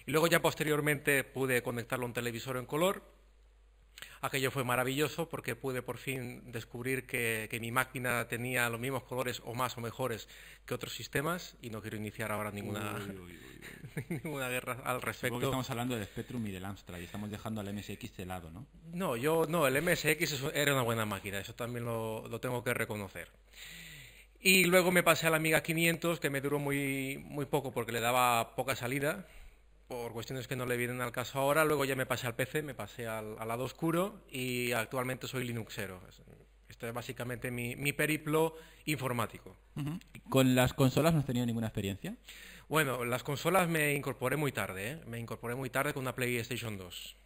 Y luego ya posteriormente pude conectarlo a un televisor en color Aquello fue maravilloso porque pude por fin descubrir que, mi máquina tenía los mismos colores o más o mejores que otros sistemas y no quiero iniciar ahora ninguna, ninguna guerra al respecto. estamos hablando del Spectrum y del Amstrad y estamos dejando al MSX de lado, ¿no? No, yo no, el MSX era una buena máquina, eso también lo, tengo que reconocer. Y luego me pasé a la Amiga 500 que me duró muy, muy poco porque le daba poca salida por cuestiones que no le vienen al caso ahora, luego ya me pasé al PC, me pasé al, lado oscuro y actualmente soy Linuxero. Esto es básicamente mi, mi periplo informático. ¿Con las consolas no has tenido ninguna experiencia? Bueno, las consolas me incorporé muy tarde, ¿eh? me incorporé muy tarde con una PlayStation 2.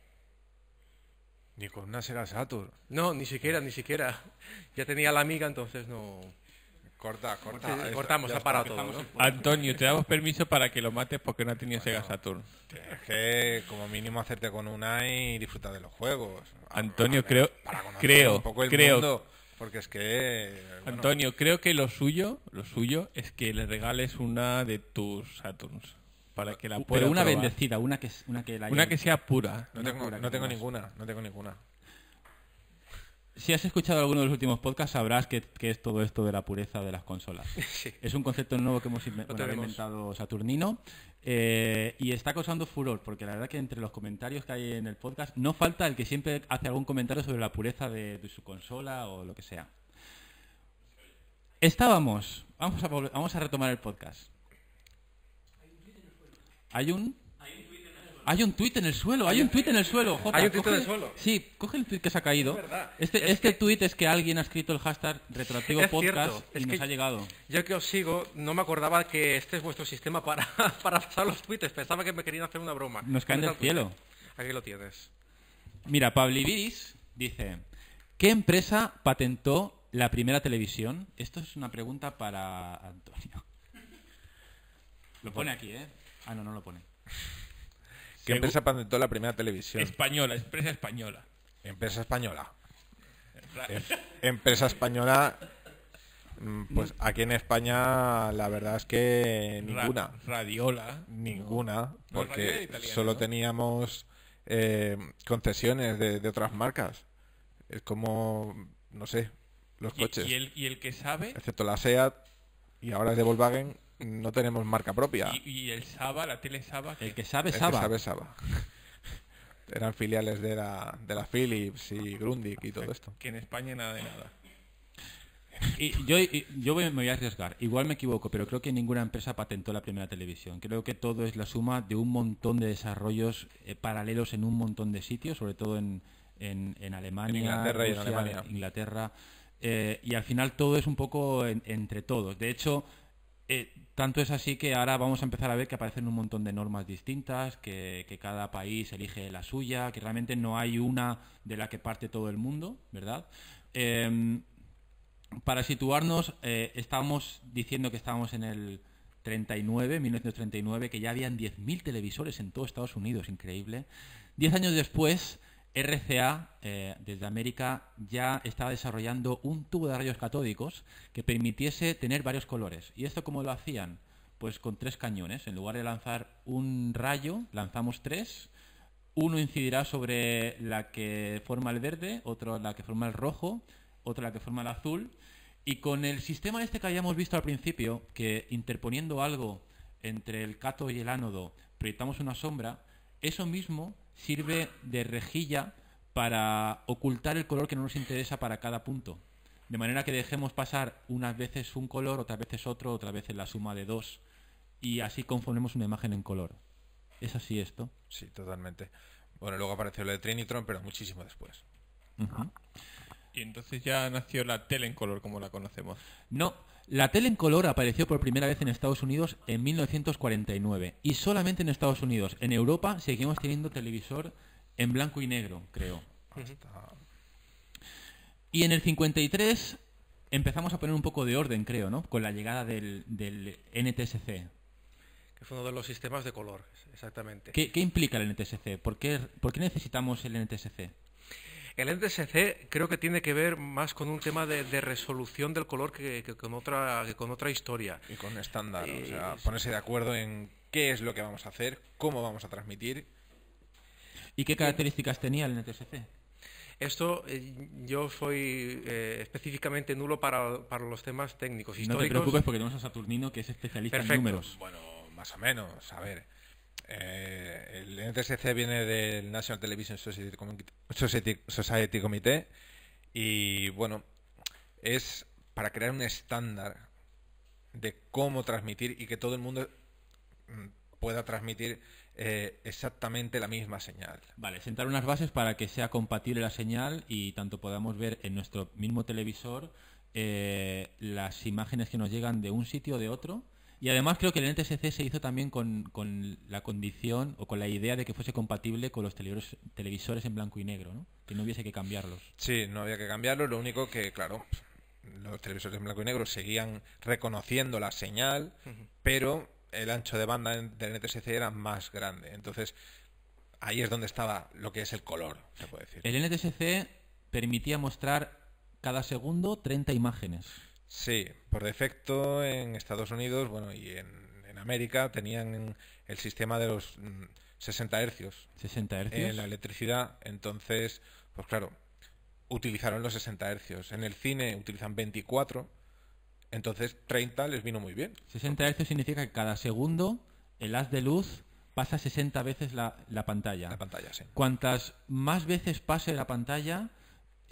Ni con una Sega Saturn. No, ni siquiera, ni siquiera. Ya tenía la amiga, entonces no... Corta, corta. cortamos, ha parado todo. Antonio, te damos permiso para que lo mates porque no ha tenido Sega Saturn. Es que como mínimo hacerte con una y disfrutar de los juegos. Antonio, creo, creo, poco el creo. porque es que... Antonio, creo que lo suyo, lo suyo es que le regales una de tus Saturns. Para que la pueda Pero una bendecida, una que, una que la Una que sea pura, no tengo ninguna, no tengo ninguna si has escuchado alguno de los últimos podcasts, sabrás que, es todo esto de la pureza de las consolas. Es un concepto nuevo que hemos inventado Saturnino eh, y está causando furor, porque la verdad que entre los comentarios que hay en el podcast no falta el que siempre hace algún comentario sobre la pureza de, de su consola o lo que sea. Estábamos, vamos a, vamos a retomar el podcast. Hay un... Hay un tuit en el suelo, hay un tuit en el suelo. Jota, hay un tuit en el suelo. Sí, coge el tuit que se ha caído. este, este tuit es que alguien ha escrito el hashtag retroactivo podcast y nos ha llegado. Ya que os sigo, no me acordaba que este es vuestro sistema para, para pasar los tweets. Pensaba que me querían hacer una broma. Nos caen del cielo. Aquí lo tienes. Mira, Pablibis dice, ¿qué empresa patentó la primera televisión? Esto es una pregunta para Antonio. Lo pone aquí, ¿eh? Ah, no, no lo pone. ¿Qué empresa patentó la primera televisión? Española, empresa española. Empresa española. Em, empresa española. Mm, pues mm. aquí en España la verdad es que ninguna. radiola. Ninguna. Porque solo teníamos eh, concesiones de, otras marcas. Es como, no sé, los coches. y el, y el que sabe, Excepto la SEAT y ahora es de Volkswagen no tenemos marca propia. Y, el Saba, la tele Saba. El que sabe Saba. que sabe Saba. Eran filiales de la, de la Philips y Grundig y todo esto. Que en España nada de nada. Y yo, yo me voy a arriesgar. Igual me equivoco, pero creo que ninguna empresa patentó la primera televisión. Creo que todo es la suma de un montón de desarrollos eh, paralelos en un montón de sitios, sobre todo en, Alemania, en Inglaterra, y en Inglaterra eh, y al final todo es un poco entre todos. De hecho, eh, tanto es así que ahora vamos a empezar a ver que aparecen un montón de normas distintas, que, cada país elige la suya, que realmente no hay una de la que parte todo el mundo, ¿verdad? Em, para situarnos, eh, estábamos diciendo que estábamos en el 39, 1939, que ya habían 10.000 televisores en todo Estados Unidos, increíble. Diez años después, RCA eh, desde América ya estaba desarrollando un tubo de rayos catódicos que permitiese tener varios colores. ¿Y esto cómo lo hacían? Pues con tres cañones. En lugar de lanzar un rayo, lanzamos tres. Uno incidirá sobre la que forma el verde, otro la que forma el rojo, otro la que forma el azul. Y con el sistema este que habíamos visto al principio, que interponiendo algo entre el cátodo y el ánodo proyectamos una sombra, eso mismo sirve de rejilla para ocultar el color que no nos interesa para cada punto. De manera que dejemos pasar unas veces un color, otras veces otro, otras veces la suma de dos. Y así conformemos una imagen en color. ¿Es así esto? Sí, totalmente. Bueno, luego apareció lo de Trinitron, pero muchísimo después. Y entonces ya nació la tele en color como la conocemos. No, la tele en color apareció por primera vez en Estados Unidos en 1949 y solamente en Estados Unidos. En Europa seguimos teniendo televisor en blanco y negro, creo. Y en el 53 empezamos a poner un poco de orden, creo, ¿no? Con la llegada del, NTSC. Que fue uno de los sistemas de color, exactamente. ¿Qué, implica el NTSC? ¿Por qué necesitamos el NTSC? El NTSC creo que tiene que ver más con un tema de, resolución del color que, con otra, con otra historia. Y con estándar, o sea, eh, ponerse de acuerdo en qué es lo que vamos a hacer, cómo vamos a transmitir. ¿Y qué características tenía el NTSC? Esto eh, yo soy eh, específicamente nulo para, los temas técnicos. Históricos. No te preocupes porque tenemos a Saturnino que es especialista en números. Bueno, más o menos, a ver. Eh, el NTSC viene del National Television Society, Committee y bueno, es para crear un estándar de cómo transmitir y que todo el mundo mm, pueda transmitir eh, exactamente la misma señal. Vale, sentar unas bases para que sea compatible la señal y tanto podamos ver en nuestro mismo televisor eh, las imágenes que nos llegan de un sitio o de otro y además creo que el NTSC se hizo también con, la condición o con la idea de que fuese compatible con los televisores en blanco y negro, ¿no? Que no hubiese que cambiarlos. Sí, no había que cambiarlos, lo único que, claro, los televisores en blanco y negro seguían reconociendo la señal, pero el ancho de banda del NTSC era más grande. Entonces, ahí es donde estaba lo que es el color, se puede decir. El NTSC permitía mostrar cada segundo 30 imágenes. Sí, por defecto en Estados Unidos, bueno, y en, América tenían el sistema de los 60 mm, hercios. En la electricidad, entonces, pues claro, utilizaron los 60 hercios. En el cine utilizan 24, entonces 30 les vino muy bien. 60 hercios significa que cada segundo el haz de luz pasa 60 veces la, la pantalla. La pantalla, sí. Cuantas más veces pase la pantalla,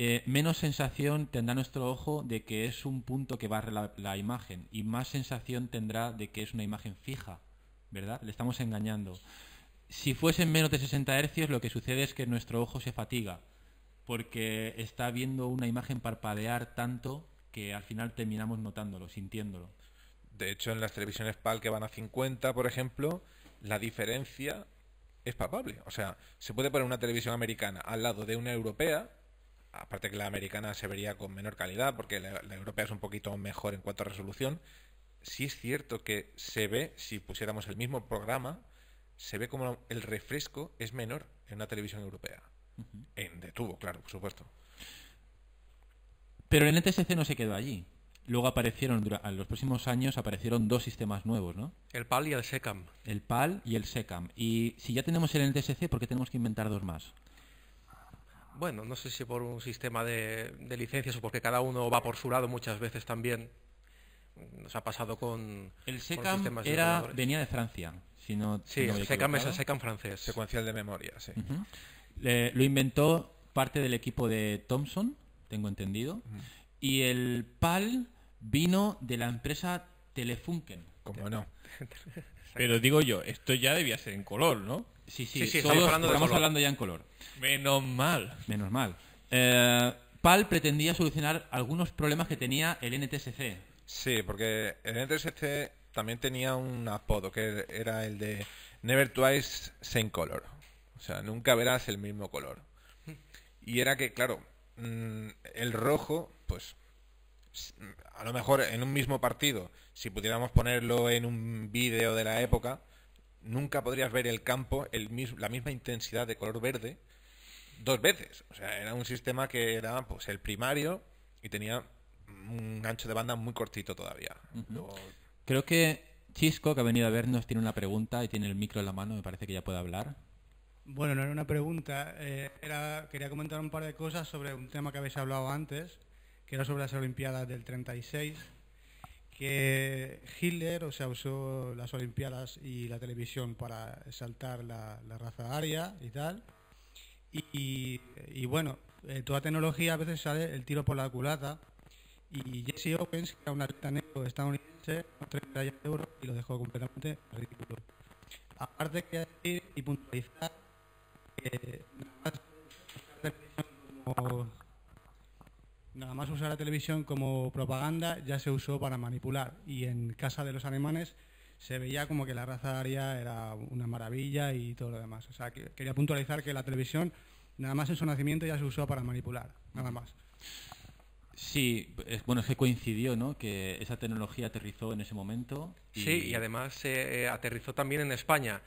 eh, menos sensación tendrá nuestro ojo de que es un punto que barre la, imagen y más sensación tendrá de que es una imagen fija, ¿verdad? Le estamos engañando. Si fuesen menos de 60 hercios, lo que sucede es que nuestro ojo se fatiga porque está viendo una imagen parpadear tanto que al final terminamos notándolo, sintiéndolo. De hecho, en las televisiones PAL que van a 50, por ejemplo, la diferencia es palpable. O sea, se puede poner una televisión americana al lado de una europea aparte que la americana se vería con menor calidad, porque la, europea es un poquito mejor en cuanto a resolución, sí es cierto que se ve, si pusiéramos el mismo programa, se ve como el refresco es menor en una televisión europea. En de tubo, claro, por supuesto. Pero el NTSC no se quedó allí. Luego aparecieron, en los próximos años aparecieron dos sistemas nuevos, ¿no? El PAL y el SECAM. El PAL y el SECAM. Y si ya tenemos el NTSC, ¿por qué tenemos que inventar dos más? bueno, no sé si por un sistema de, licencias o porque cada uno va por su lado muchas veces también. Nos ha pasado con. El SECAM era, venía de Francia. Si no, sí, SECAM es SECAM francés. Secuencial de memoria, sí. lo inventó parte del equipo de Thomson, tengo entendido. Y el PAL vino de la empresa Telefunken. Como no. Pero digo yo, esto ya debía ser en color, ¿no? Sí, sí, estamos, hablando, ya en color. Menos mal. Menos mal. Eh, PAL pretendía solucionar algunos problemas que tenía el NTSC. Sí, porque el NTSC también tenía un apodo que era el de Never Twice Same Color. O sea, nunca verás el mismo color. Y era que, claro, mm, el rojo, pues a lo mejor en un mismo partido, si pudiéramos ponerlo en un vídeo de la época, nunca podrías ver el campo el la misma intensidad de color verde dos veces. O sea, era un sistema que era pues el primario y tenía un ancho de banda muy cortito todavía. Creo que Chisco, que ha venido a vernos, tiene una pregunta y tiene el micro en la mano, me parece que ya puede hablar. Bueno, no era una pregunta, eh, era, quería comentar un par de cosas sobre un tema que habéis hablado antes, que era sobre las Olimpiadas del 36 que Hitler o sea, usó las Olimpiadas y la televisión para exaltar la, raza aria y tal. Y, bueno, eh, toda tecnología a veces sale el tiro por la culata. Y Jesse Owens, que era un atleta negro estadounidense, tres medallas de oro... y lo dejó completamente ridículo. Aparte, que decir y puntualizar que como Nada más usar la televisión como propaganda ya se usó para manipular y en Casa de los Alemanes se veía como que la raza aria era una maravilla y todo lo demás. O sea, quería puntualizar que la televisión, nada más en su nacimiento, ya se usó para manipular, nada más. Sí, bueno, es que coincidió, ¿no? Que esa tecnología aterrizó en ese momento. Sí, y además se eh, eh, aterrizó también en España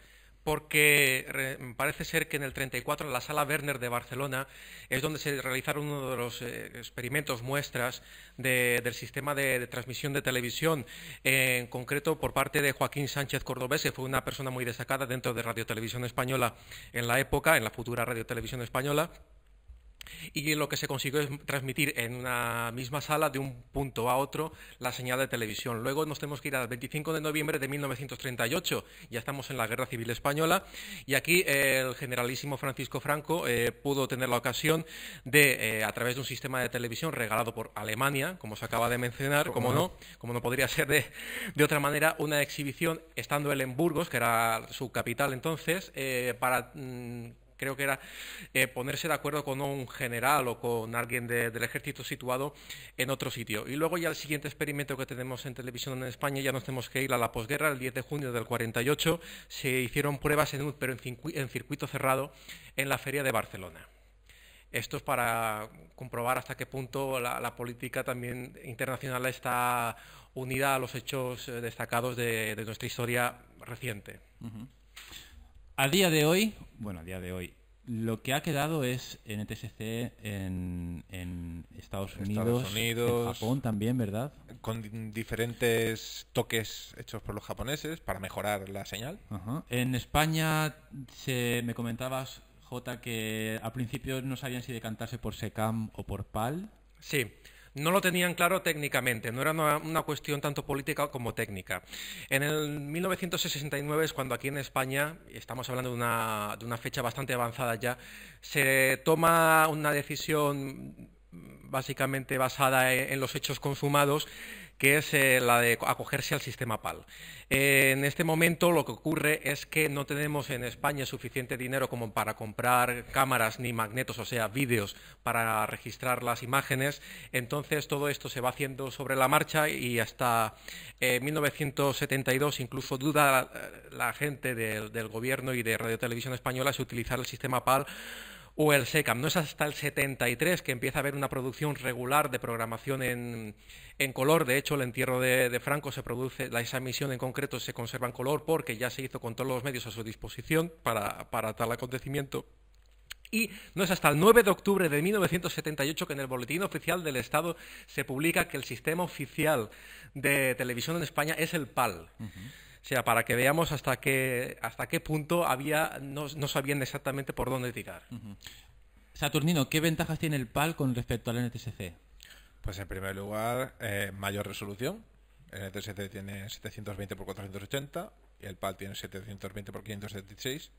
porque parece ser que en el 34, en la sala Werner de Barcelona, es donde se realizaron uno de los eh, experimentos muestras del sistema de, transmisión de televisión, en concreto por parte de Joaquín Sánchez Cordobés, que fue una persona muy destacada dentro de Radio Televisión Española en la época, en la futura Radio Televisión Española y lo que se consiguió es transmitir en una misma sala de un punto a otro la señal de televisión. Luego nos tenemos que ir al 25 de noviembre de 1938, ya estamos en la Guerra Civil Española y aquí eh, el generalísimo Francisco Franco eh, pudo tener la ocasión de, eh, a través de un sistema de televisión regalado por Alemania, como se acaba de mencionar, como no, como no podría ser de, de otra manera, una exhibición estando él en Burgos, que era su capital entonces, para... Mm, creo que era eh, ponerse de acuerdo con un general o con alguien del ejército situado en otro sitio. Y luego ya el siguiente experimento que tenemos en televisión en España, ya nos tenemos que ir a la posguerra, el 10 de junio del 48, se hicieron pruebas en pero en, circuito cerrado en la feria de Barcelona. Esto es para comprobar hasta qué punto la, política también internacional está unida a los hechos eh, destacados de, nuestra historia reciente. A día de hoy, bueno, a día de hoy, lo que ha quedado es NTSC e en, en Estados, Unidos, Japón también, ¿verdad? Con diferentes toques hechos por los japoneses para mejorar la señal. En España, se, me comentabas, J, que a principio no sabían si decantarse por SECAM o por PAL. Sí no lo tenían claro técnicamente, no era una, cuestión tanto política como técnica. En el 1969 es cuando aquí en España, estamos hablando de una, de una fecha bastante avanzada ya, se toma una decisión básicamente basada en los hechos consumados que es eh, la de acogerse al sistema PAL. Eh, en este momento lo que ocurre es que no tenemos en España suficiente dinero como para comprar cámaras ni magnetos, o sea, vídeos para registrar las imágenes. Entonces todo esto se va haciendo sobre la marcha y hasta 1972 eh, incluso duda la, gente del gobierno y de Radio Española si utilizar el sistema PAL o el SECAM. No es hasta el 73 que empieza a haber una producción regular de programación en, color. De hecho, el entierro de, Franco se produce, esa emisión en concreto se conserva en color porque ya se hizo con todos los medios a su disposición para, tal acontecimiento. Y no es hasta el 9 de octubre de 1978 que en el Boletín Oficial del Estado se publica que el sistema oficial de televisión en España es el PAL. O sea, para que veamos hasta qué, hasta qué punto había, no, sabían exactamente por dónde tirar. Saturnino, ¿qué ventajas tiene el PAL con respecto al NTSC? Pues en primer lugar, eh, mayor resolución. El NTSC tiene 720 x 480 y el PAL tiene 720 x 576,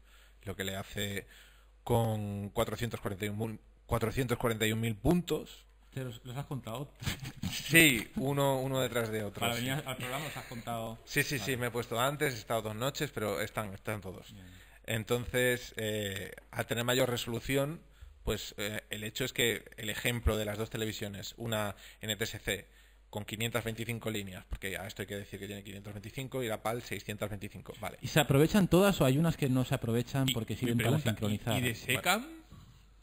lo que le hace con 441.000 puntos ¿Te los, has contado? Sí, uno, uno detrás de otro. Para venir al programa os has contado. Sí, sí, sí, me he puesto antes, he estado dos noches, pero están, están todos. Entonces, eh, a tener mayor resolución, pues eh, el hecho es que el ejemplo de las dos televisiones, una NTSC con 525 líneas, porque a esto hay que decir que tiene 525 y la PAL 625, vale. ¿Y se aprovechan todas o hay unas que no se aprovechan porque sirven para sincronizar? ¿Y de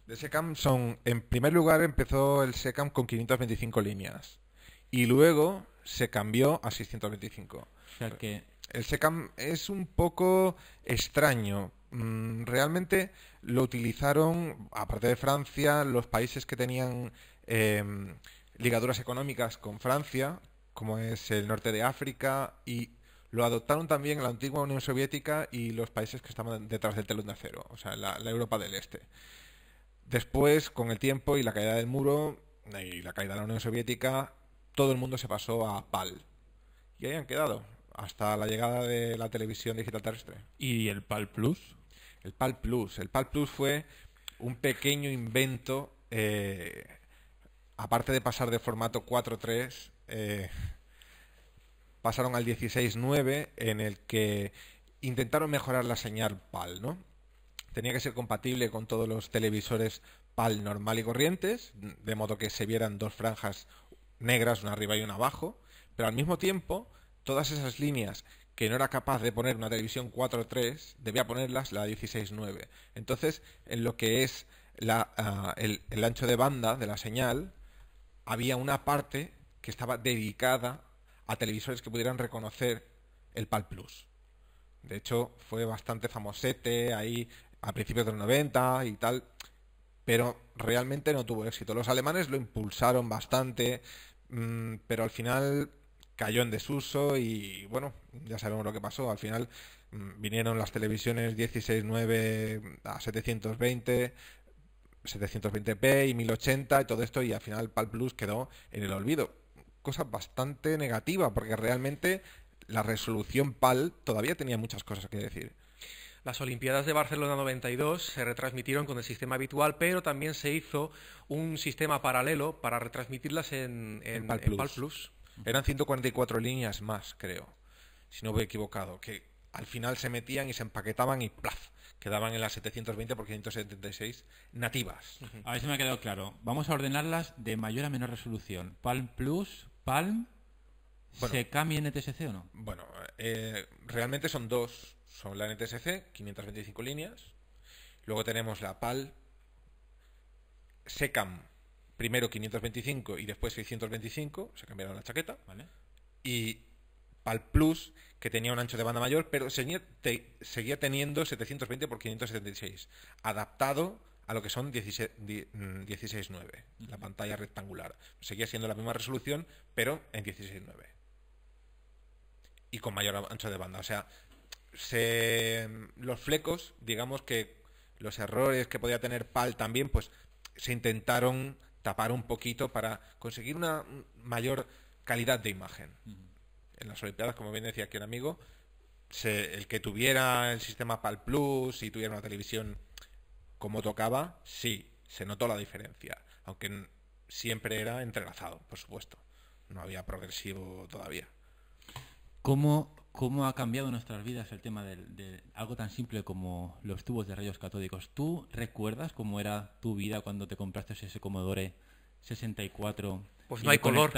de SECAM son, en primer lugar empezó el SECAM con 525 líneas y luego se cambió a 625. que... El SECAM es un poco extraño. Mm, realmente lo utilizaron, aparte de Francia, los países que tenían em, ligaduras económicas con Francia, como es el norte de África, y lo adoptaron también la antigua Unión Soviética y los países que estaban detrás del telón de acero, o sea, la Europa del Este. Después, con el tiempo y la caída del muro eh, y la caída de la Unión Soviética, todo el mundo se pasó a PAL. Y ahí han quedado, hasta la llegada de la televisión digital terrestre. ¿Y el PAL Plus? El PAL Plus. El PAL Plus fue un pequeño invento, eh, aparte de pasar de formato 4.3, eh, pasaron al 16.9 en el que intentaron mejorar la señal PAL, ¿no? tenía que ser compatible con todos los televisores PAL normal y corrientes, de modo que se vieran dos franjas negras, una arriba y una abajo, pero al mismo tiempo todas esas líneas que no era capaz de poner una televisión 4.3, debía ponerlas la 16.9. Entonces, en lo que es la, ah, el, el ancho de banda de la señal, había una parte que estaba dedicada a televisores que pudieran reconocer el PAL Plus. De hecho, fue bastante famosete, ahí a principios de los 90 y tal, pero realmente no tuvo éxito. Los alemanes lo impulsaron bastante, mm, pero al final cayó en desuso y bueno, ya sabemos lo que pasó. Al final mm, vinieron las televisiones 16.9 a 720, 720p y 1080 y todo esto y al final Pal Plus quedó en el olvido. Cosa bastante negativa porque realmente la resolución PAL todavía tenía muchas cosas que decir. Las Olimpiadas de Barcelona 92 se retransmitieron con el sistema habitual, pero también se hizo un sistema paralelo para retransmitirlas en, en, Plus. Eran 144 líneas más, creo, si no me he equivocado, que al final se metían y se empaquetaban y ¡plaf! quedaban en las 720 por 576 nativas. A ver si me ha quedado claro. Vamos a ordenarlas de mayor a menor resolución. Palm Plus, Palm, ¿se cambia en e o no? Bueno, eh, realmente son dos son la NTSC, 525 líneas. Luego tenemos la PAL, SECAM, primero 525 y después 625, se cambiaron la chaqueta. Y PAL Plus, que tenía un ancho de banda mayor, pero seguía, teniendo 720 por 576, adaptado a lo que son 16.9, 16, 9 la pantalla rectangular. Seguía siendo la misma resolución, pero en 16.9. Y con mayor ancho de banda. O sea, se, los flecos, digamos que los errores que podía tener PAL también, pues se intentaron tapar un poquito para conseguir una mayor calidad de imagen. En las Olimpiadas, como bien decía aquí un amigo, el que tuviera el sistema PAL Plus y tuviera una televisión como tocaba, sí, se notó la diferencia, aunque siempre era entrelazado, por supuesto. No había progresivo todavía. ¿Cómo cómo ha cambiado nuestras vidas el tema de, algo tan simple como los tubos de rayos catódicos. ¿Tú recuerdas cómo era tu vida cuando te compraste ese Commodore 64? Pues no hay color.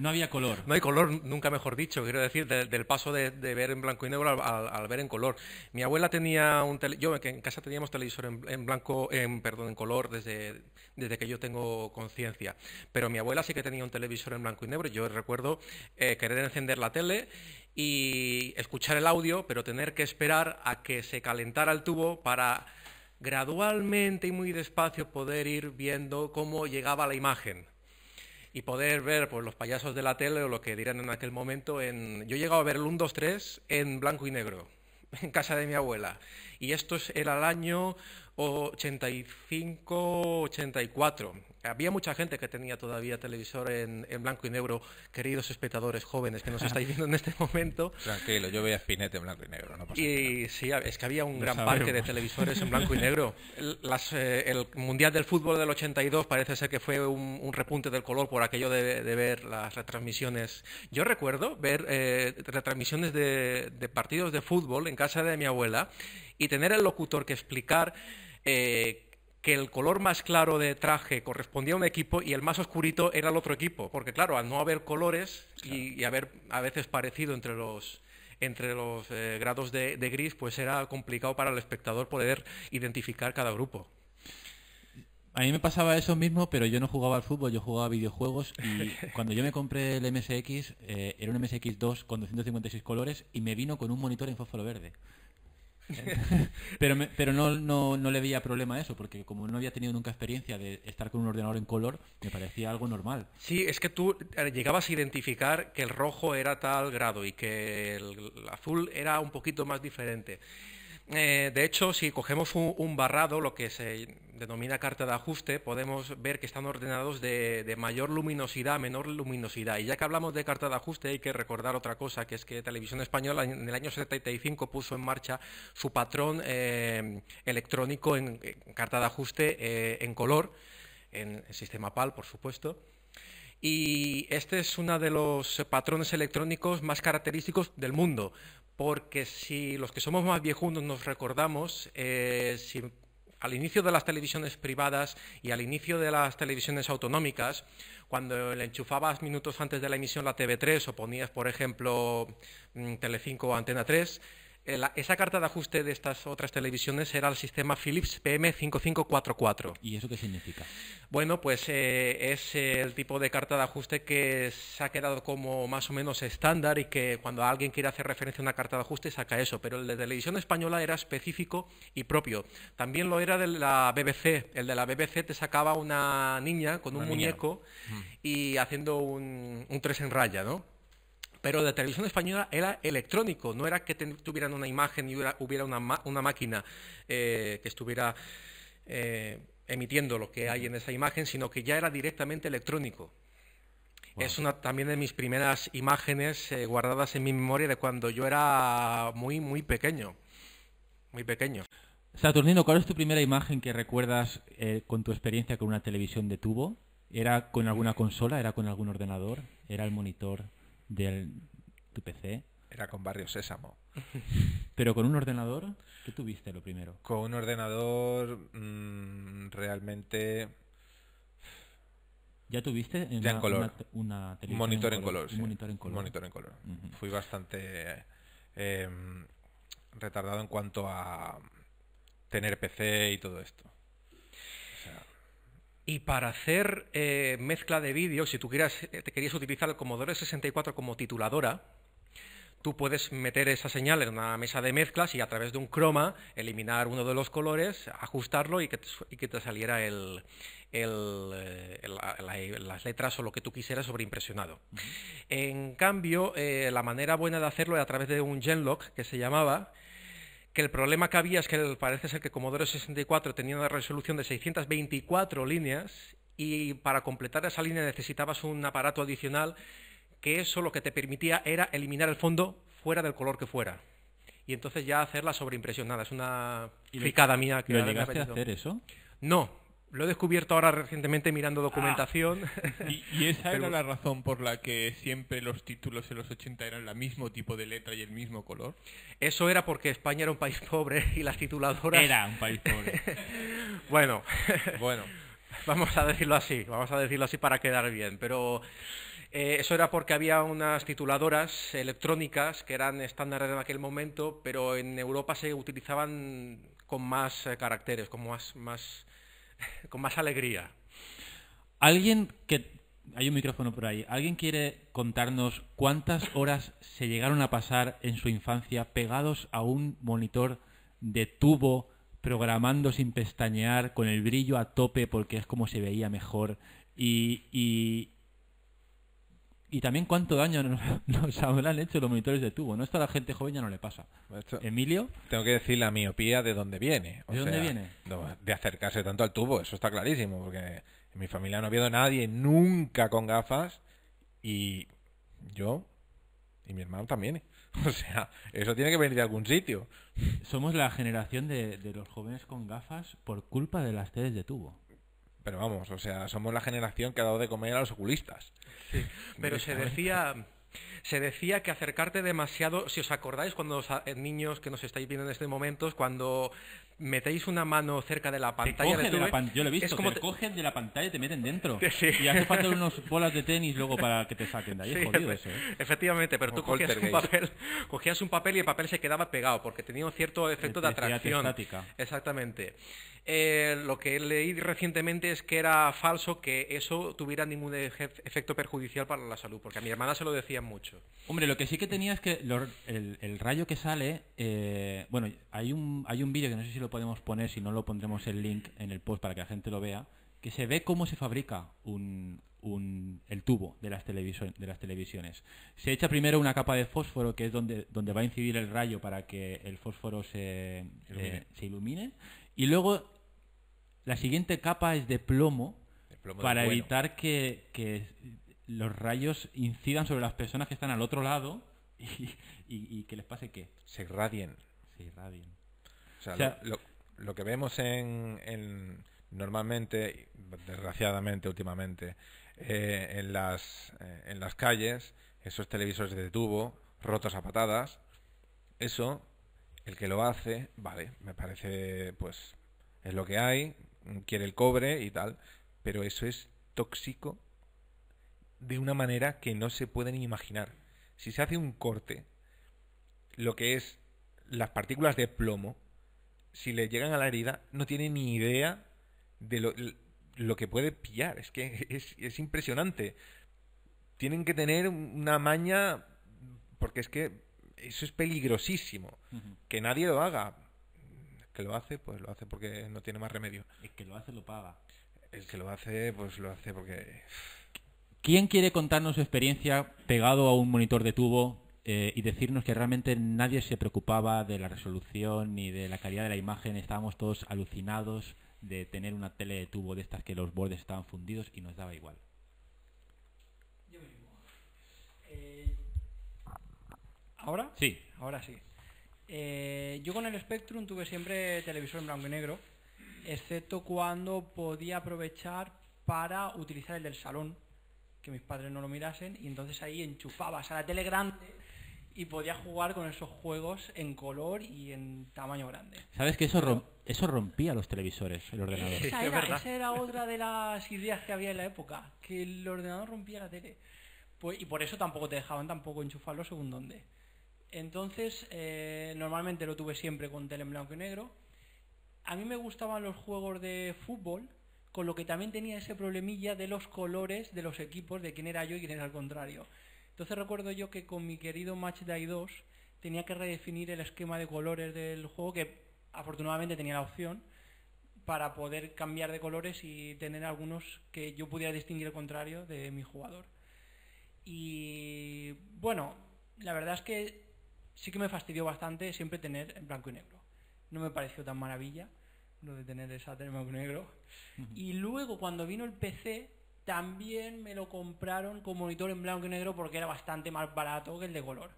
No había color. No hay color, nunca mejor dicho, quiero decir, del paso de, ver en blanco y negro al, ver en color. Mi abuela tenía un televisor, yo en casa teníamos televisor en, blanco, en perdón, en color desde, desde que yo tengo conciencia. Pero mi abuela sí que tenía un televisor en blanco y negro. Yo recuerdo eh, querer encender la tele y escuchar el audio, pero tener que esperar a que se calentara el tubo para gradualmente y muy despacio poder ir viendo cómo llegaba la imagen y poder ver pues, los payasos de la tele o lo que dirán en aquel momento. En... Yo he llegado a ver el 1, 2, 3 en blanco y negro, en casa de mi abuela, y esto era el año 85-84. Había mucha gente que tenía todavía televisor en, en, blanco y negro, queridos espectadores jóvenes que nos estáis viendo en este momento. Tranquilo, yo veía Spinette en blanco y negro, no Y sí, es que había un gran parque de televisores en blanco y negro. El, las, eh, el, Mundial del Fútbol del 82 parece ser que fue un, repunte del color por aquello de, ver las retransmisiones. Yo recuerdo ver eh, retransmisiones de, de partidos de fútbol en casa de mi abuela y tener el locutor que explicar eh, que el color más claro de traje correspondía a un equipo y el más oscurito era el otro equipo. Porque claro, al no haber colores y, haber a veces parecido entre los entre los eh, grados de, gris, pues era complicado para el espectador poder identificar cada grupo. A mí me pasaba eso mismo, pero yo no jugaba al fútbol, yo jugaba a videojuegos y cuando yo me compré el MSX, eh, era un MSX2 con 256 colores y me vino con un monitor en fósforo verde. pero pero no, no, no, le veía problema a eso, porque como no había tenido nunca experiencia de estar con un ordenador en color, me parecía algo normal. Sí, es que tú eh, llegabas a identificar que el rojo era tal grado y que el azul era un poquito más diferente. Eh, de hecho, si cogemos un, barrado, lo que se denomina carta de ajuste, podemos ver que están ordenados de, mayor luminosidad a menor luminosidad. Y ya que hablamos de carta de ajuste, hay que recordar otra cosa, que es que Televisión Española en el año 75 puso en marcha su patrón eh, electrónico en, carta de ajuste eh, en color, en sistema PAL, por supuesto. Y este es uno de los patrones electrónicos más característicos del mundo, porque si los que somos más viejunos nos recordamos, eh, al inicio de las televisiones privadas y al inicio de las televisiones autonómicas, cuando le enchufabas minutos antes de la emisión la TV3 o ponías, por ejemplo, mm, Telecinco o Antena 3, eh, esa carta de ajuste de estas otras televisiones era el sistema Philips PM5544. ¿Y eso qué significa? Bueno, pues eh, es eh, el tipo de carta de ajuste que se ha quedado como más o menos estándar y que cuando alguien quiere hacer referencia a una carta de ajuste saca eso, pero el de televisión española era específico y propio. También lo era de la BBC. El de la BBC te sacaba una niña con un muñeco mm. y haciendo un, un tres en raya, ¿no? pero la televisión española era electrónico, no era que tuvieran una imagen y hubiera, una, una, máquina eh, que estuviera eh, emitiendo lo que hay en esa imagen, sino que ya era directamente electrónico. Es una también de mis primeras imágenes eh, guardadas en mi memoria de cuando yo era muy, muy pequeño. Muy pequeño. Saturnino, ¿cuál es tu primera imagen que recuerdas con tu experiencia con una televisión de tubo? ¿Era con alguna consola? ¿Era con algún ordenador? ¿Era el monitor? del tu PC. Era con Barrio Sésamo. Pero con un ordenador, ¿qué tuviste lo primero? Con un ordenador mm, realmente... ¿Ya tuviste ya en color. monitor en color? monitor en color. Fui bastante eh, retardado en cuanto a tener PC y todo esto. Y para hacer eh, mezcla de vídeo, si tú quieras, eh, te querías utilizar el Commodore 64 como tituladora, tú puedes meter esa señal en una mesa de mezclas y a través de un croma eliminar uno de los colores, ajustarlo y que te, saliera las letras o lo que tú quisieras sobreimpresionado. En cambio, eh, la manera buena de hacerlo era a través de un genlock que se llamaba, que el problema que había es que parece ser que Commodore 64 tenía una resolución de 624 líneas y para completar esa línea necesitabas un aparato adicional que eso lo que te permitía era eliminar el fondo fuera del color que fuera. Y entonces ya hacer la sobreimpresión. Nada, es una picada mía que... ¿Lo llegaste a hacer eso? No, lo he descubierto ahora recientemente mirando ah. documentación. y, esa era la razón por la que siempre los títulos en los 80 eran el mismo tipo de letra y el mismo color. Eso era porque España era un país pobre y las tituladoras... Era un país pobre. bueno. bueno. Vamos a decirlo así, vamos a decirlo así para quedar bien, pero... Eh, eso era porque había unas tituladoras electrónicas que eran estándares en aquel momento, pero en Europa se utilizaban con más eh, caracteres, con más, más, con más alegría. Alguien que... Hay un micrófono por ahí. ¿Alguien quiere contarnos cuántas horas se llegaron a pasar en su infancia pegados a un monitor de tubo, programando sin pestañear, con el brillo a tope porque es como se veía mejor y, y, y también cuánto daño nos, han habrán hecho los monitores de tubo. No esto a la gente joven ya no le pasa. Emilio. Tengo que decir la miopía de dónde viene. O ¿De dónde viene? De acercarse tanto al tubo, eso está clarísimo, porque en mi familia no ha habido nadie nunca con gafas y yo y mi hermano también. O sea, eso tiene que venir de algún sitio. Somos la generación de, los jóvenes con gafas por culpa de las teles de tubo. Pero vamos, o sea, somos la generación que ha dado de comer a los oculistas. Sí, pero se decía... Se decía que acercarte demasiado, si os acordáis, cuando los eh, niños que nos estáis viendo en este momento, cuando metéis una mano cerca de la pantalla. de, la yo lo he visto, es como te, cogen de la pantalla y te meten dentro. Y hace falta unos bolas de tenis luego para que te saquen de ahí. es jodido eso, ¿eh? Efectivamente, pero tú cogías un, papel, cogías un papel y el papel se quedaba pegado porque tenía un cierto efecto de atracción. Estática. Exactamente. Eh, lo que leí recientemente es que era falso que eso tuviera ningún efecto perjudicial para la salud, porque a mi hermana se lo decían mucho. Hombre, lo que sí que tenía es que el, rayo que sale, eh, bueno, hay un, hay un vídeo que no sé si lo lo podemos poner, si no lo pondremos el link en el post para que la gente lo vea, que se ve cómo se fabrica un, un, el tubo de las, de las televisiones. Se echa primero una capa de fósforo, que es donde, donde va a incidir el rayo para que el fósforo se eh, ilumine. se ilumine. Y luego la siguiente capa es de plomo, para evitar que, los rayos incidan sobre las personas que están al otro lado y, que les pase qué. Se irradien. Se irradien lo, que vemos en, normalmente, desgraciadamente últimamente, eh, en, las, eh, en las calles, esos televisores de tubo, rotos a patadas, eso, el que lo hace, vale, me parece, pues, es lo que hay, quiere el cobre y tal, pero eso es tóxico de una manera que no se pueden imaginar. Si se hace un corte, lo que es las partículas de plomo, si le llegan a la herida, no tiene ni idea de lo, que puede pillar. Es que es, impresionante. Tienen que tener una maña, porque es que eso es peligrosísimo. Que nadie lo haga. El que lo hace, pues lo hace porque no tiene más remedio. El que lo hace, lo paga. El que lo hace, pues lo hace porque... ¿Quién quiere contarnos su experiencia pegado a un monitor de tubo eh, y decirnos que realmente nadie se preocupaba de la resolución ni de la calidad de la imagen, estábamos todos alucinados de tener una tele de tubo de estas que los bordes estaban fundidos y nos daba igual. Eh, ¿Ahora? Sí. Ahora sí. Eh, yo con el Spectrum tuve siempre televisor en blanco y negro, excepto cuando podía aprovechar para utilizar el del salón, que mis padres no lo mirasen, y entonces ahí enchufabas a la tele grande y podía jugar con esos juegos en color y en tamaño grande. ¿Sabes que eso, eso rompía los televisores, el ordenador? Esa era, era, otra de las ideas que había en la época, que el ordenador rompía la tele. Pues, y por eso tampoco te dejaban tampoco enchufarlo según dónde. Entonces, eh, normalmente lo tuve siempre con tele en blanco y negro. A mí me gustaban los juegos de fútbol, con lo que también tenía ese problemilla de los colores de los equipos, de quién era yo y quién era el contrario. Entonces recuerdo yo que con mi querido Match 2 tenía que redefinir el esquema de colores del juego, que afortunadamente tenía la opción, para poder cambiar de colores y tener algunos que yo pudiera distinguir el contrario de mi jugador. Y bueno, la verdad es que sí que me fastidió bastante siempre tener en blanco y negro. No me pareció tan maravilla lo de tener esa en negro. Y luego cuando vino el PC, también me lo compraron con monitor en blanco y negro porque era bastante más barato que el de color.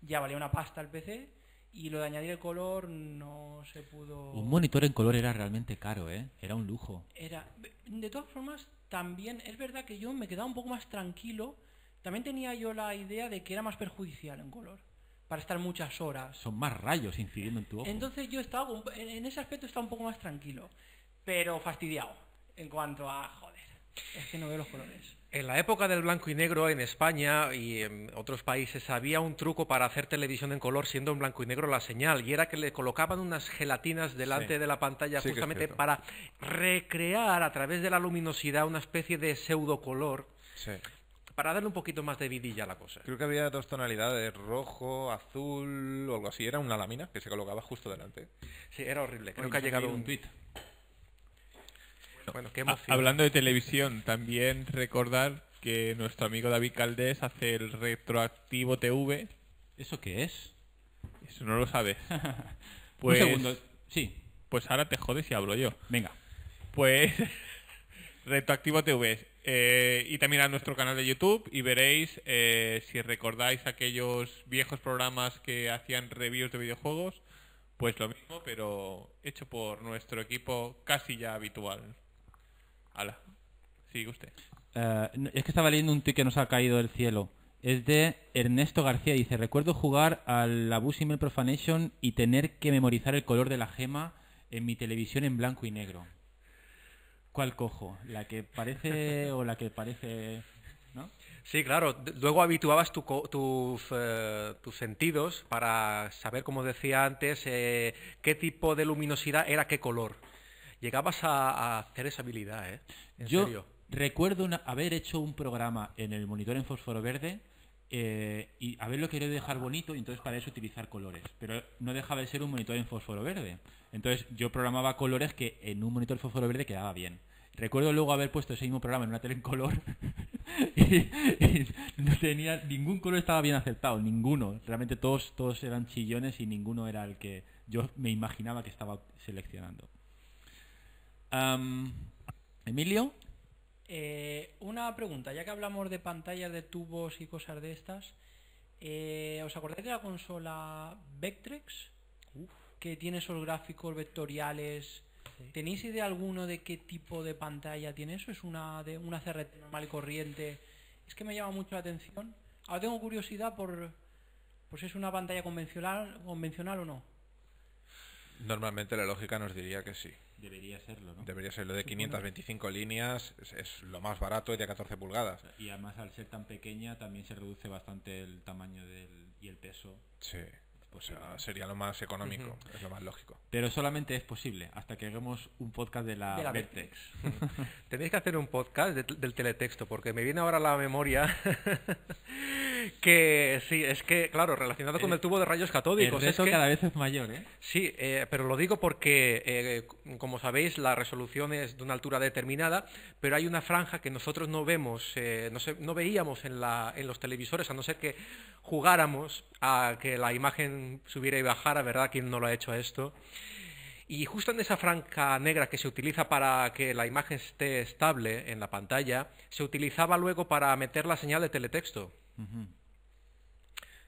Ya valía una pasta el PC y lo de añadir el color no se pudo... Un monitor en color era realmente caro, ¿eh? Era un lujo. Era... De todas formas, también es verdad que yo me quedaba un poco más tranquilo. También tenía yo la idea de que era más perjudicial en color para estar muchas horas. Son más rayos incidiendo en tu ojo. Entonces yo estaba en ese aspecto estaba un poco más tranquilo, pero fastidiado en cuanto a es que no veo los colores. En la época del blanco y negro en España y en otros países había un truco para hacer televisión en color siendo en blanco y negro la señal y era que le colocaban unas gelatinas delante de la pantalla justamente para recrear a través de la luminosidad una especie de pseudo color Para darle un poquito más de vidilla a la cosa. Creo que había dos tonalidades, rojo, azul o algo así. Era una lámina que se colocaba justo delante. Sí, era horrible. Creo que ha pues llegado un tweet Ah, hablando de televisión, también recordar que nuestro amigo David Caldés hace el retroactivo TV. ¿Eso qué es? Eso no lo sabes. Pues, Un segundo. Sí. Pues ahora te jodes y hablo yo. Venga. Pues retroactivo TV. Eh, y también a nuestro canal de YouTube y veréis eh, si recordáis aquellos viejos programas que hacían reviews de videojuegos, pues lo mismo, pero hecho por nuestro equipo casi ya habitual. Hola, sigue usted. Eh, es que estaba leyendo un tuit que nos ha caído del cielo. Es de Ernesto García. Dice, recuerdo jugar al Abysmal Profanation y tener que memorizar el color de la gema en mi televisión en blanco y negro. ¿Cuál cojo? ¿La que parece o la que parece... ¿no? Sí, claro. Luego habituabas eh, tus sentidos para saber, como decía antes, eh, qué tipo de luminosidad era qué color llegabas a, hacer esa habilidad, ¿eh? Yo recuerdo haber hecho un programa en el monitor en fósforo verde eh, y haberlo querido dejar bonito y entonces para eso utilizar colores. Pero no dejaba de ser un monitor en fósforo verde. Entonces yo programaba colores que en un monitor en fósforo verde quedaba bien. Recuerdo luego haber puesto ese mismo programa en una tele en color y, y, no tenía ningún color estaba bien aceptado, ninguno. Realmente todos todos eran chillones y ninguno era el que yo me imaginaba que estaba seleccionando. Emilio. Eh, una pregunta, ya que hablamos de pantallas de tubos y cosas de estas, eh, ¿os acordáis de la consola Vectrex? Que tiene esos gráficos vectoriales. ¿Tenéis idea alguno de qué tipo de pantalla tiene eso? ¿Es una, de, una CRT normal y corriente? Es que me llama mucho la atención. Ahora tengo curiosidad por, por si es una pantalla convencional, convencional o no. Normalmente la lógica nos diría que sí debería serlo, ¿no? Debería serlo de 525 líneas, es, lo más barato, y de 14 pulgadas. Y además al ser tan pequeña también se reduce bastante el tamaño del, y el peso. Sí. Pues, ah, sería lo más económico, es lo más lógico. Pero solamente es posible hasta que hagamos un podcast de la, Vertex. Tenéis que hacer un podcast del teletexto, porque me viene ahora la memoria que sí, es que, claro, relacionado con eh, el, tubo de rayos catódicos. Eso cada vez es mayor, ¿eh? Sí, eh, pero lo digo porque, eh, como sabéis, la resolución es de una altura determinada, pero hay una franja que nosotros no vemos, no, no veíamos en, la, en los televisores, a no ser que jugáramos que la imagen subiera y bajara, ¿verdad? ¿Quién no lo ha hecho a esto? Y justo en esa franca negra que se utiliza para que la imagen esté estable en la pantalla, se utilizaba luego para meter la señal de teletexto.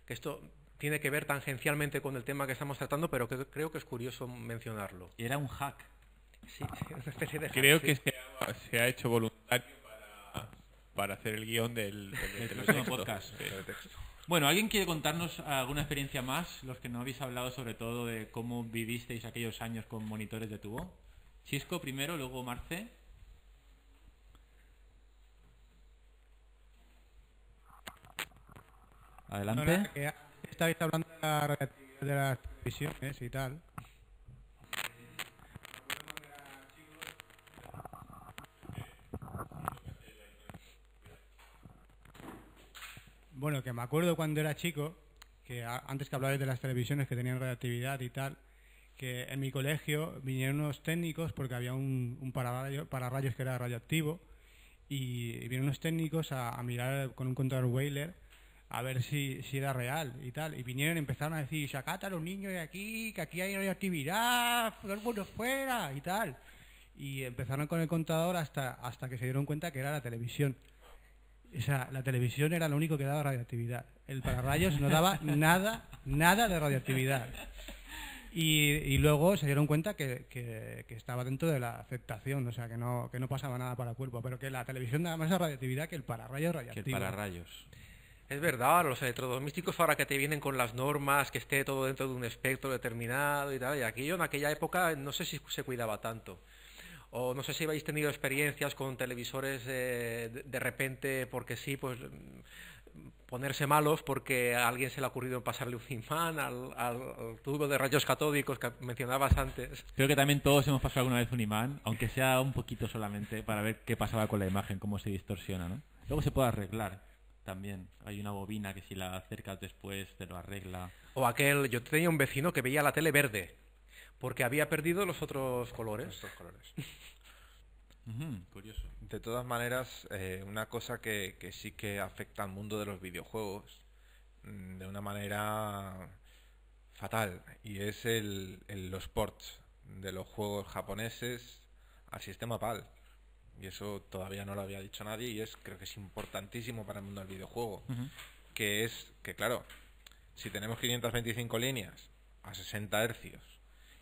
esto tiene que ver tangencialmente con el tema que estamos tratando, pero creo que es curioso mencionarlo. Y Era un hack. Sí, una especie de Creo que se ha, hecho voluntario para, hacer el guión del, podcast. Bueno, ¿alguien quiere contarnos alguna experiencia más? Los que no habéis hablado sobre todo de cómo vivisteis aquellos años con monitores de tubo. Cisco primero, luego Marce. Adelante. Eh, hablando de la de las televisiones y tal. Bueno, que me acuerdo cuando era chico, que antes que hablaba de las televisiones que tenían radioactividad y tal, que en mi colegio vinieron unos técnicos porque había un, pararrayos que era radioactivo y vinieron unos técnicos a, mirar con un contador Whaler a ver si, era real y tal. Y vinieron y empezaron a decir, ya a los niños de aquí, que aquí hay radioactividad, todo fuera y tal. Y empezaron con el contador hasta, hasta que se dieron cuenta que era la televisión. O sea, la televisión era lo único que daba radioactividad. El pararrayos no daba nada, nada de radioactividad. Y, luego se dieron cuenta que, estaba dentro de la aceptación, o sea, que no, que no pasaba nada para el cuerpo, pero que la televisión daba más radioactividad que el pararrayos radioactivo. Que el pararrayos. Es verdad, los electrodomésticos ahora que te vienen con las normas, que esté todo dentro de un espectro determinado y tal, y aquello en aquella época no sé si se cuidaba tanto o no sé si habéis tenido experiencias con televisores eh, de, repente, porque sí, pues ponerse malos porque a alguien se le ha ocurrido pasarle un imán al, tubo de rayos catódicos que mencionabas antes. Creo que también todos hemos pasado alguna vez un imán, aunque sea un poquito solamente, para ver qué pasaba con la imagen, cómo se distorsiona. Luego se puede arreglar también. Hay una bobina que si la acercas después te lo arregla. O aquel, yo tenía un vecino que veía la tele verde porque había perdido los otros colores. colores. Curioso. De todas maneras, eh, una cosa que, sí que afecta al mundo de los videojuegos mm, de una manera fatal y es los ports de los juegos japoneses al sistema PAL. Y eso todavía no lo había dicho nadie y es creo que es importantísimo para el mundo del videojuego. Que es que, claro, si tenemos 525 líneas a 60 hercios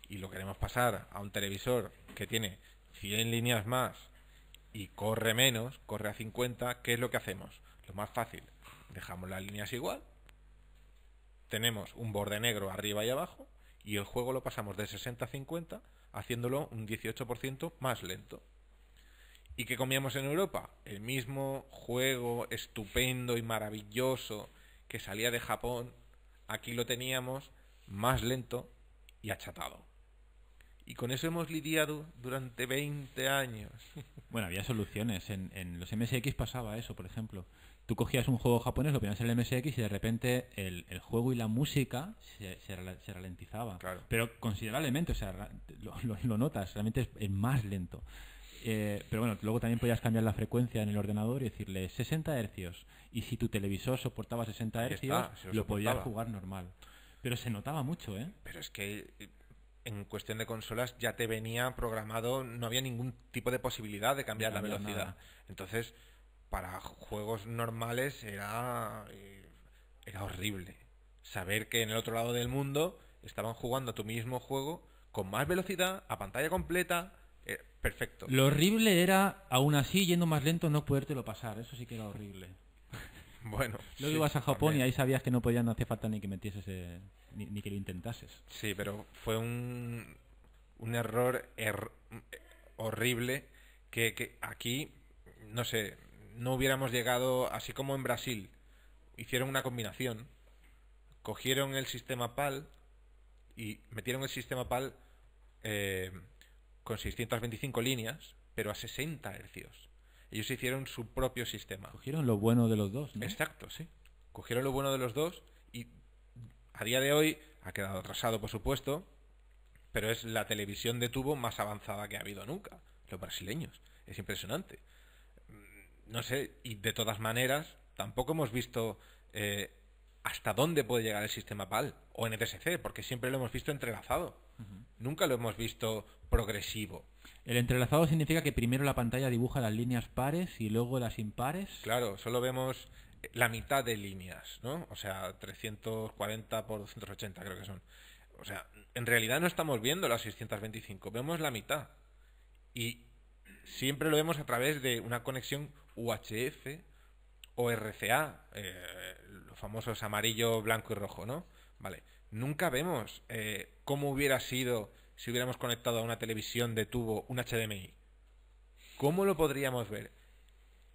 y lo queremos pasar a un televisor que tiene 100 líneas más y corre menos, corre a 50, ¿qué es lo que hacemos? Lo más fácil, dejamos las líneas igual, tenemos un borde negro arriba y abajo y el juego lo pasamos de 60 a 50 haciéndolo un 18% más lento. ¿Y qué comíamos en Europa? El mismo juego estupendo y maravilloso que salía de Japón, aquí lo teníamos más lento y achatado. Y con eso hemos lidiado durante 20 años. Bueno, había soluciones. En, en, los MSX pasaba eso, por ejemplo. Tú cogías un juego japonés, lo ponías en el MSX y de repente el, el juego y la música se, se, ralentizaba. Pero considerablemente, o sea, lo, lo, notas, realmente es, más lento. Eh, pero bueno, luego también podías cambiar la frecuencia en el ordenador y decirle 60 hercios. Y si tu televisor soportaba 60 hercios, lo podías jugar normal. Pero se notaba mucho, ¿eh? Pero es que eh, en cuestión de consolas ya te venía programado, no había ningún tipo de posibilidad de cambiar la velocidad. Entonces, para juegos normales era, eh, era horrible. Saber que en el otro lado del mundo estaban jugando a tu mismo juego con más velocidad, a pantalla completa, eh, perfecto. Lo horrible era, aún así, yendo más lento, no podértelo pasar. Eso sí que era horrible. Bueno. Luego ibas a Japón y ahí sabías que no podía, no hacía falta ni que metieses, ni, que lo intentases. Sí, pero fue un, un error er, horrible que, que aquí, no sé, no hubiéramos llegado, así como en Brasil, hicieron una combinación, cogieron el sistema PAL y metieron el sistema PAL eh, con 625 líneas, pero a 60 hercios ellos hicieron su propio sistema. Cogieron lo bueno de los dos, Exacto, sí. Cogieron lo bueno de los dos y a día de hoy ha quedado atrasado, por supuesto, pero es la televisión de tubo más avanzada que ha habido nunca. Los brasileños. Es impresionante. Mm, no sé, y de todas maneras, tampoco hemos visto eh, hasta dónde puede llegar el sistema PAL o NTSC, porque siempre lo hemos visto entrelazado. Nunca lo hemos visto progresivo. El entrelazado significa que primero la pantalla dibuja las líneas pares y luego las impares. Claro, solo vemos la mitad de líneas, ¿no? O sea, 340 por 280 creo que son. O sea, en realidad no estamos viendo las 625, vemos la mitad. Y siempre lo vemos a través de una conexión UHF o RCA, eh, los famosos amarillo, blanco y rojo, ¿no? Vale. Nunca vemos eh, cómo hubiera sido si hubiéramos conectado a una televisión de tubo un HDMI? ¿Cómo lo podríamos ver?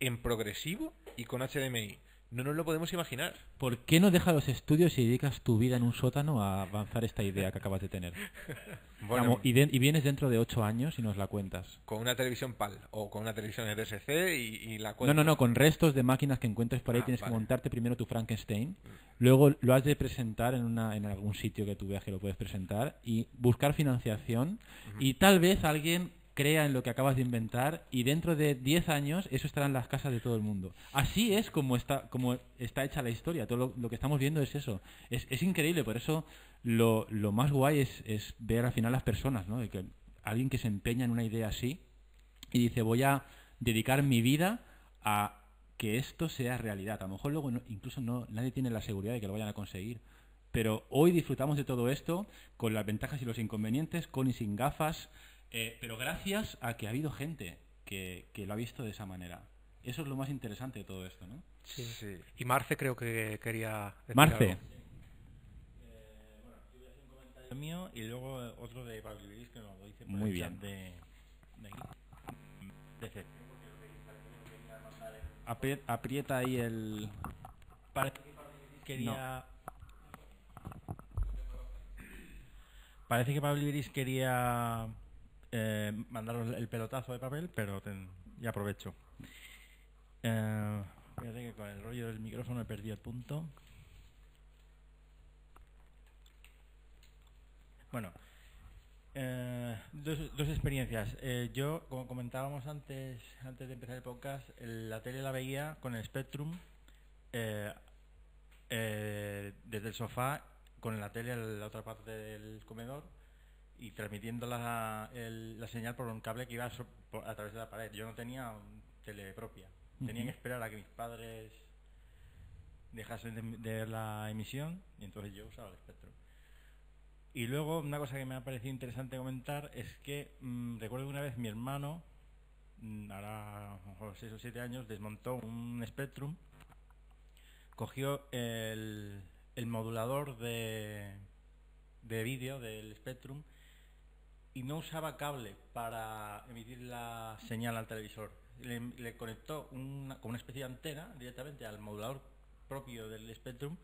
¿En progresivo y con HDMI? No nos lo podemos imaginar. ¿Por qué no dejas los estudios y dedicas tu vida en un sótano a avanzar esta idea que acabas de tener? y, vienes dentro de ocho años y nos la cuentas. Con una televisión PAL o con una televisión RSC y, la cuentas. No, no, no, con restos de máquinas que encuentres por ahí ah, tienes que montarte primero tu Frankenstein. Mm. Luego lo has de presentar en, algún sitio que tú veas que lo puedes presentar y buscar financiación. Y tal vez alguien crea en lo que acabas de inventar y dentro de 10 años eso estará en las casas de todo el mundo. Así es como está, como está hecha la historia, todo lo, que estamos viendo es eso. Es, increíble, por eso lo, más guay es, ver al final las personas, ¿no? De que alguien que se empeña en una idea así y dice voy a dedicar mi vida a que esto sea realidad. A lo mejor luego incluso no, nadie tiene la seguridad de que lo vayan a conseguir. Pero hoy disfrutamos de todo esto con las ventajas y los inconvenientes, con y sin gafas, eh, pero gracias a que ha habido gente que, lo ha visto de esa manera. Eso es lo más interesante de todo esto, ¿no? Sí, sí. Y Marce creo que quería... Marce. Eh, bueno, yo voy a hacer un comentario mío y luego otro de Pablo Ibiris que nos lo dice Muy bien. Chat de, de, aquí. de Aprieta, ahí el... Quería... Parece que Pablo Ibiris quería eh, mandaros el pelotazo de papel, pero ya aprovecho. Eh, fíjate que con el rollo del micrófono he perdido el punto. Bueno, eh, dos, experiencias. Eh, yo, como comentábamos antes, antes de empezar el podcast, la tele la veía con el Spectrum desde el sofá, con la tele en la otra parte del comedor y transmitiendo la, señal por un cable que iba a través de la pared. Yo no tenía tele propia. Tenía que esperar a que mis padres dejasen de, ver la emisión y entonces yo usaba el espectro. Y luego una cosa que me ha parecido interesante comentar es que mm, recuerdo una vez mi hermano, mm, ahora a 6 o 7 años, desmontó un Spectrum, cogió el, modulador de, de vídeo del Spectrum y no usaba cable para emitir la señal al televisor. Le, conectó con una especie de antena directamente al modulador propio del Spectrum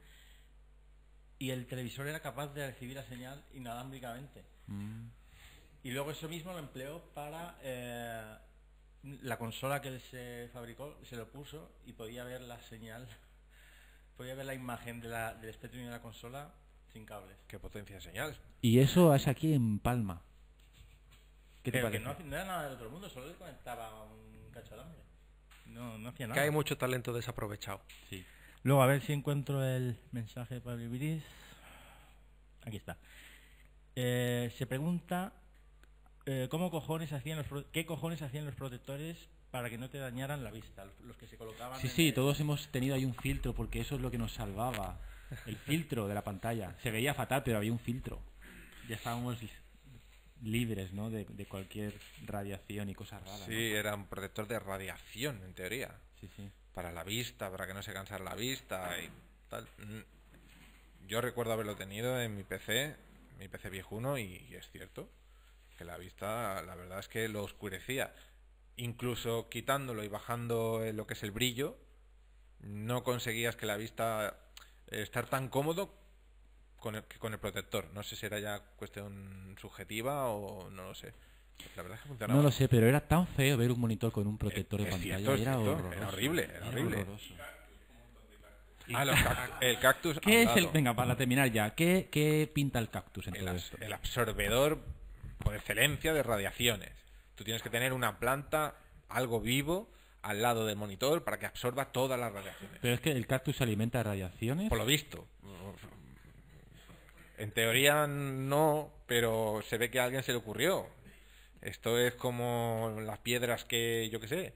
y el televisor era capaz de recibir la señal inalámbricamente. Mm. Y luego eso mismo lo empleó para eh, la consola que él se fabricó, se lo puso y podía ver la señal, podía ver la imagen del Spectrum de la consola sin cables. Qué potencia de señal. Y eso es aquí en Palma que no era nada del otro mundo, solo le conectaba un cacho No, no hacía nada. Que hay mucho talento desaprovechado. Sí. Luego, a ver si encuentro el mensaje para Pablo Aquí está. Eh, se pregunta eh, cómo cojones hacían los qué cojones hacían los protectores para que no te dañaran la vista, los que se colocaban. Sí, sí, todos hemos tenido ahí un filtro porque eso es lo que nos salvaba. El filtro de la pantalla. Se veía fatal, pero había un filtro. Ya estábamos libres ¿no? de, cualquier radiación y cosas raras. Sí, era un protector de radiación, en teoría. Para la vista, para que no se cansara la vista y tal. Mm. Yo recuerdo haberlo tenido en mi PC, mi PC viejuno, y, y es cierto que la vista, la verdad es que lo oscurecía. Incluso quitándolo y bajando eh, lo que es el brillo, no conseguías que la vista eh, estar tan cómodo con el, protector. No sé si era ya cuestión subjetiva o no lo sé. La verdad es que funcionaba. No lo sé, pero era tan feo ver un monitor con un eh, protector de pantalla. era, horrible, era, horrible. Ah, el cactus. ¿Qué es el, venga, para terminar ya, ¿qué, pinta el cactus en el, todo el absorbedor por excelencia de radiaciones. Tú tienes que tener una planta, algo vivo, al lado del monitor para que absorba todas las radiaciones. Pero es que el cactus se alimenta de radiaciones. Por lo visto. En teoría no, pero se ve que a alguien se le ocurrió. Esto es como las piedras que, yo qué sé,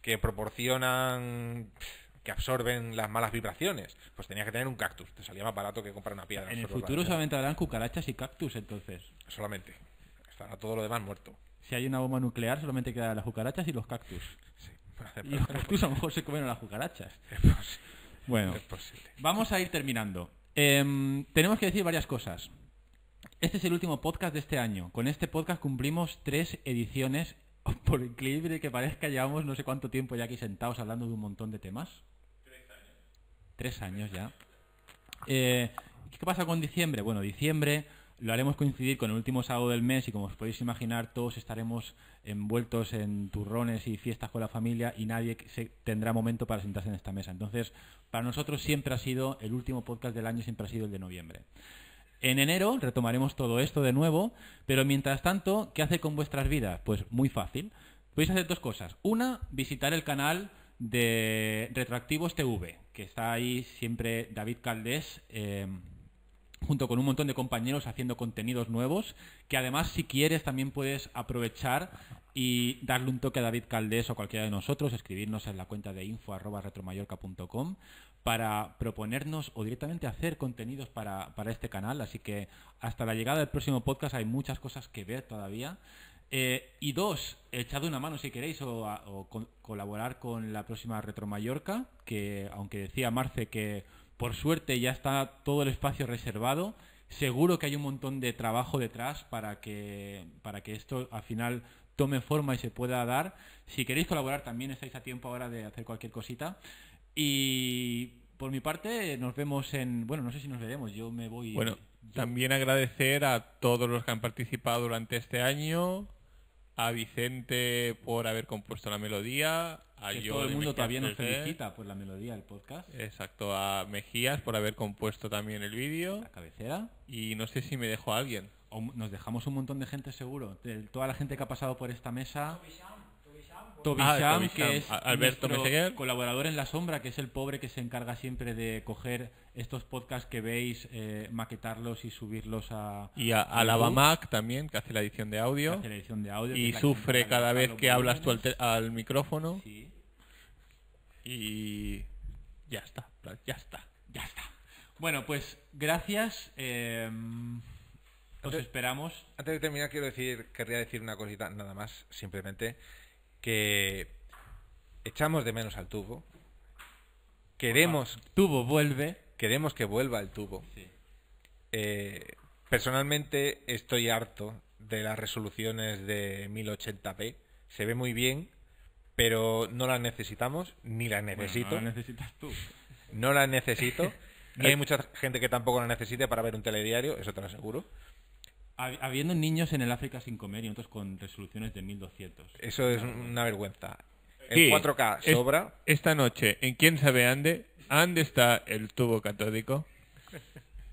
que proporcionan, que absorben las malas vibraciones. Pues tenías que tener un cactus, te salía más barato que comprar una piedra. En el futuro solamente habrán cucarachas y cactus entonces. Solamente. Estará todo lo demás muerto. Si hay una bomba nuclear solamente quedan las cucarachas y los cactus. Sí. Y los cactus a lo mejor se comen las cucarachas. Bueno, vamos a ir terminando. Em, tenemos que decir varias cosas. Este es el último podcast de este año. Con este podcast cumplimos tres ediciones. Por increíble que parezca, llevamos no sé cuánto tiempo ya aquí sentados hablando de un montón de temas. Tres años. Tres años ya. Eh, ¿Qué pasa con diciembre? Bueno, diciembre lo haremos coincidir con el último sábado del mes y como os podéis imaginar todos estaremos envueltos en turrones y fiestas con la familia y nadie tendrá momento para sentarse en esta mesa. Entonces, para nosotros siempre ha sido el último podcast del año, siempre ha sido el de noviembre. En enero retomaremos todo esto de nuevo, pero mientras tanto, ¿qué hace con vuestras vidas? Pues muy fácil. Podéis hacer dos cosas. Una, visitar el canal de Retroactivos TV, que está ahí siempre David Caldés. Eh, junto con un montón de compañeros haciendo contenidos nuevos, que además si quieres también puedes aprovechar y darle un toque a David Caldés o cualquiera de nosotros, escribirnos en la cuenta de info para proponernos o directamente hacer contenidos para, este canal. Así que hasta la llegada del próximo podcast hay muchas cosas que ver todavía. Eh, y dos, echad una mano si queréis o, colaborar con la próxima Retro Mallorca, que aunque decía Marce que por suerte ya está todo el espacio reservado. Seguro que hay un montón de trabajo detrás para que, para que esto al final tome forma y se pueda dar. Si queréis colaborar también estáis a tiempo ahora de hacer cualquier cosita. Y por mi parte nos vemos en... Bueno, no sé si nos veremos, yo me voy... Bueno, también agradecer a todos los que han participado durante este año, a Vicente por haber compuesto la melodía, que todo el mundo también nos felicita por la melodía del podcast. Exacto, a Mejías por haber compuesto también el vídeo. La cabecera. Y no sé si me dejó a alguien. O nos dejamos un montón de gente seguro. toda la gente que ha pasado por esta mesa. Tobijam, ah, que es Alberto nuestro colaborador en la sombra, que es el pobre que se encarga siempre de coger estos podcasts que veis, eh, maquetarlos y subirlos a... Y a, a también, que hace la edición de audio. Y sufre cada vez que hablas tú al, micrófono. Y ya está, ya está, ya está. Bueno, pues gracias. Eh, os esperamos. Antes de terminar, quiero decir, querría decir una cosita nada más, simplemente que echamos de menos al tubo, queremos... tubo vuelve. Queremos que vuelva el tubo. Eh, personalmente estoy harto de las resoluciones de 1080p. Se ve muy bien, pero no las necesitamos, ni las necesito. no las necesitas tú. No las necesito. y hay mucha gente que tampoco la necesite para ver un telediario, eso te lo aseguro habiendo niños en el África sin comer y otros con resoluciones de 1200. Eso es una vergüenza. El 4K sobra. esta noche, ¿en quién sabe Ande? ¿Ande está el tubo catódico?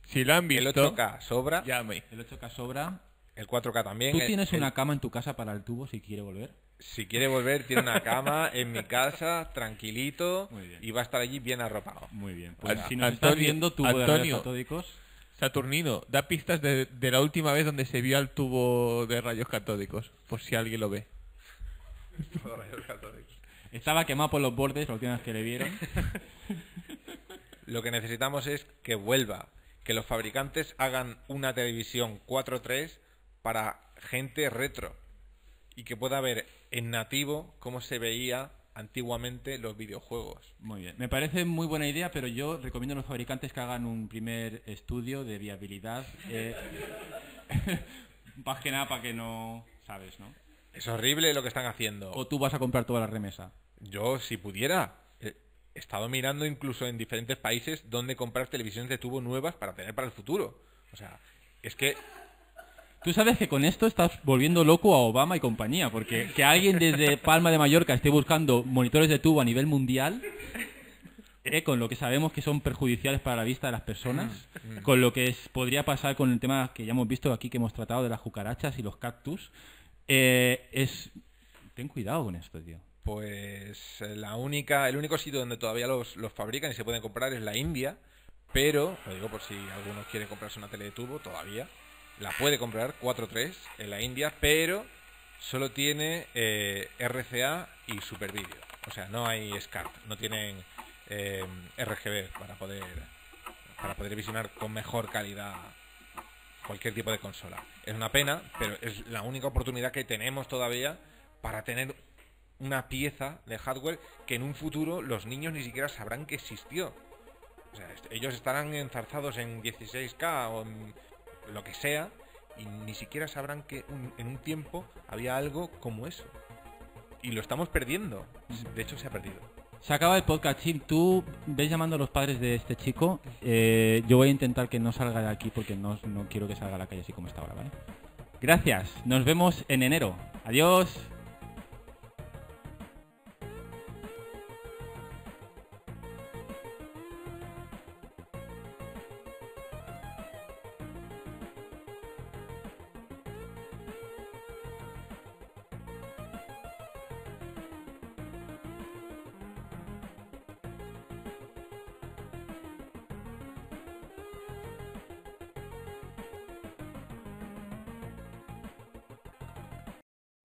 Si lo han visto. El 8K sobra. El 8K sobra. El 4K también. ¿Tú tienes una cama en tu casa para el tubo si quiere volver? Si quiere volver, tiene una cama en mi casa, tranquilito, y va a estar allí bien arropado. Muy bien. Pues si no Antonio, viendo tubo Antonio, catódicos Saturnino, da pistas de, la última vez donde se vio al tubo de rayos catódicos, por si alguien lo ve. Estaba quemado por los bordes que le vieron. Lo que necesitamos es que vuelva, que los fabricantes hagan una televisión 4.3 para gente retro y que pueda ver en nativo cómo se veía antiguamente los videojuegos. Muy bien, me parece muy buena idea, pero yo recomiendo a los fabricantes que hagan un primer estudio de viabilidad. Eh, más que nada para que no, sabes, ¿no? Es horrible lo que están haciendo. ¿O tú vas a comprar toda la remesa? Yo, si pudiera. Eh, he estado mirando incluso en diferentes países dónde comprar televisiones de tubo nuevas para tener para el futuro. O sea, es que Tú sabes que con esto estás volviendo loco a Obama y compañía, porque que alguien desde Palma de Mallorca esté buscando monitores de tubo a nivel mundial, eh, con lo que sabemos que son perjudiciales para la vista de las personas, mm, mm. con lo que podría pasar con el tema que ya hemos visto aquí, que hemos tratado de las cucarachas y los cactus, eh, es... Ten cuidado con esto, tío. Pues eh, la única, el único sitio donde todavía los, los fabrican y se pueden comprar es la India, pero, lo digo por si alguno quiere comprarse una tele de tubo todavía, la puede comprar 4.3 en la India, pero solo tiene eh, RCA y Super Video. O sea, no hay SCART, no tienen eh, RGB para poder, para poder visionar con mejor calidad cualquier tipo de consola. Es una pena, pero es la única oportunidad que tenemos todavía para tener una pieza de hardware que en un futuro los niños ni siquiera sabrán que existió. O sea, ellos estarán enzarzados en 16K o en lo que sea, y ni siquiera sabrán que en un tiempo había algo como eso. Y lo estamos perdiendo. De hecho, se ha perdido. Se acaba el podcast, Chip. Tú ves llamando a los padres de este chico. Eh, yo voy a intentar que no salga de aquí porque no, no quiero que salga a la calle así como está ahora, ¿vale? Gracias. Nos vemos en enero. Adiós.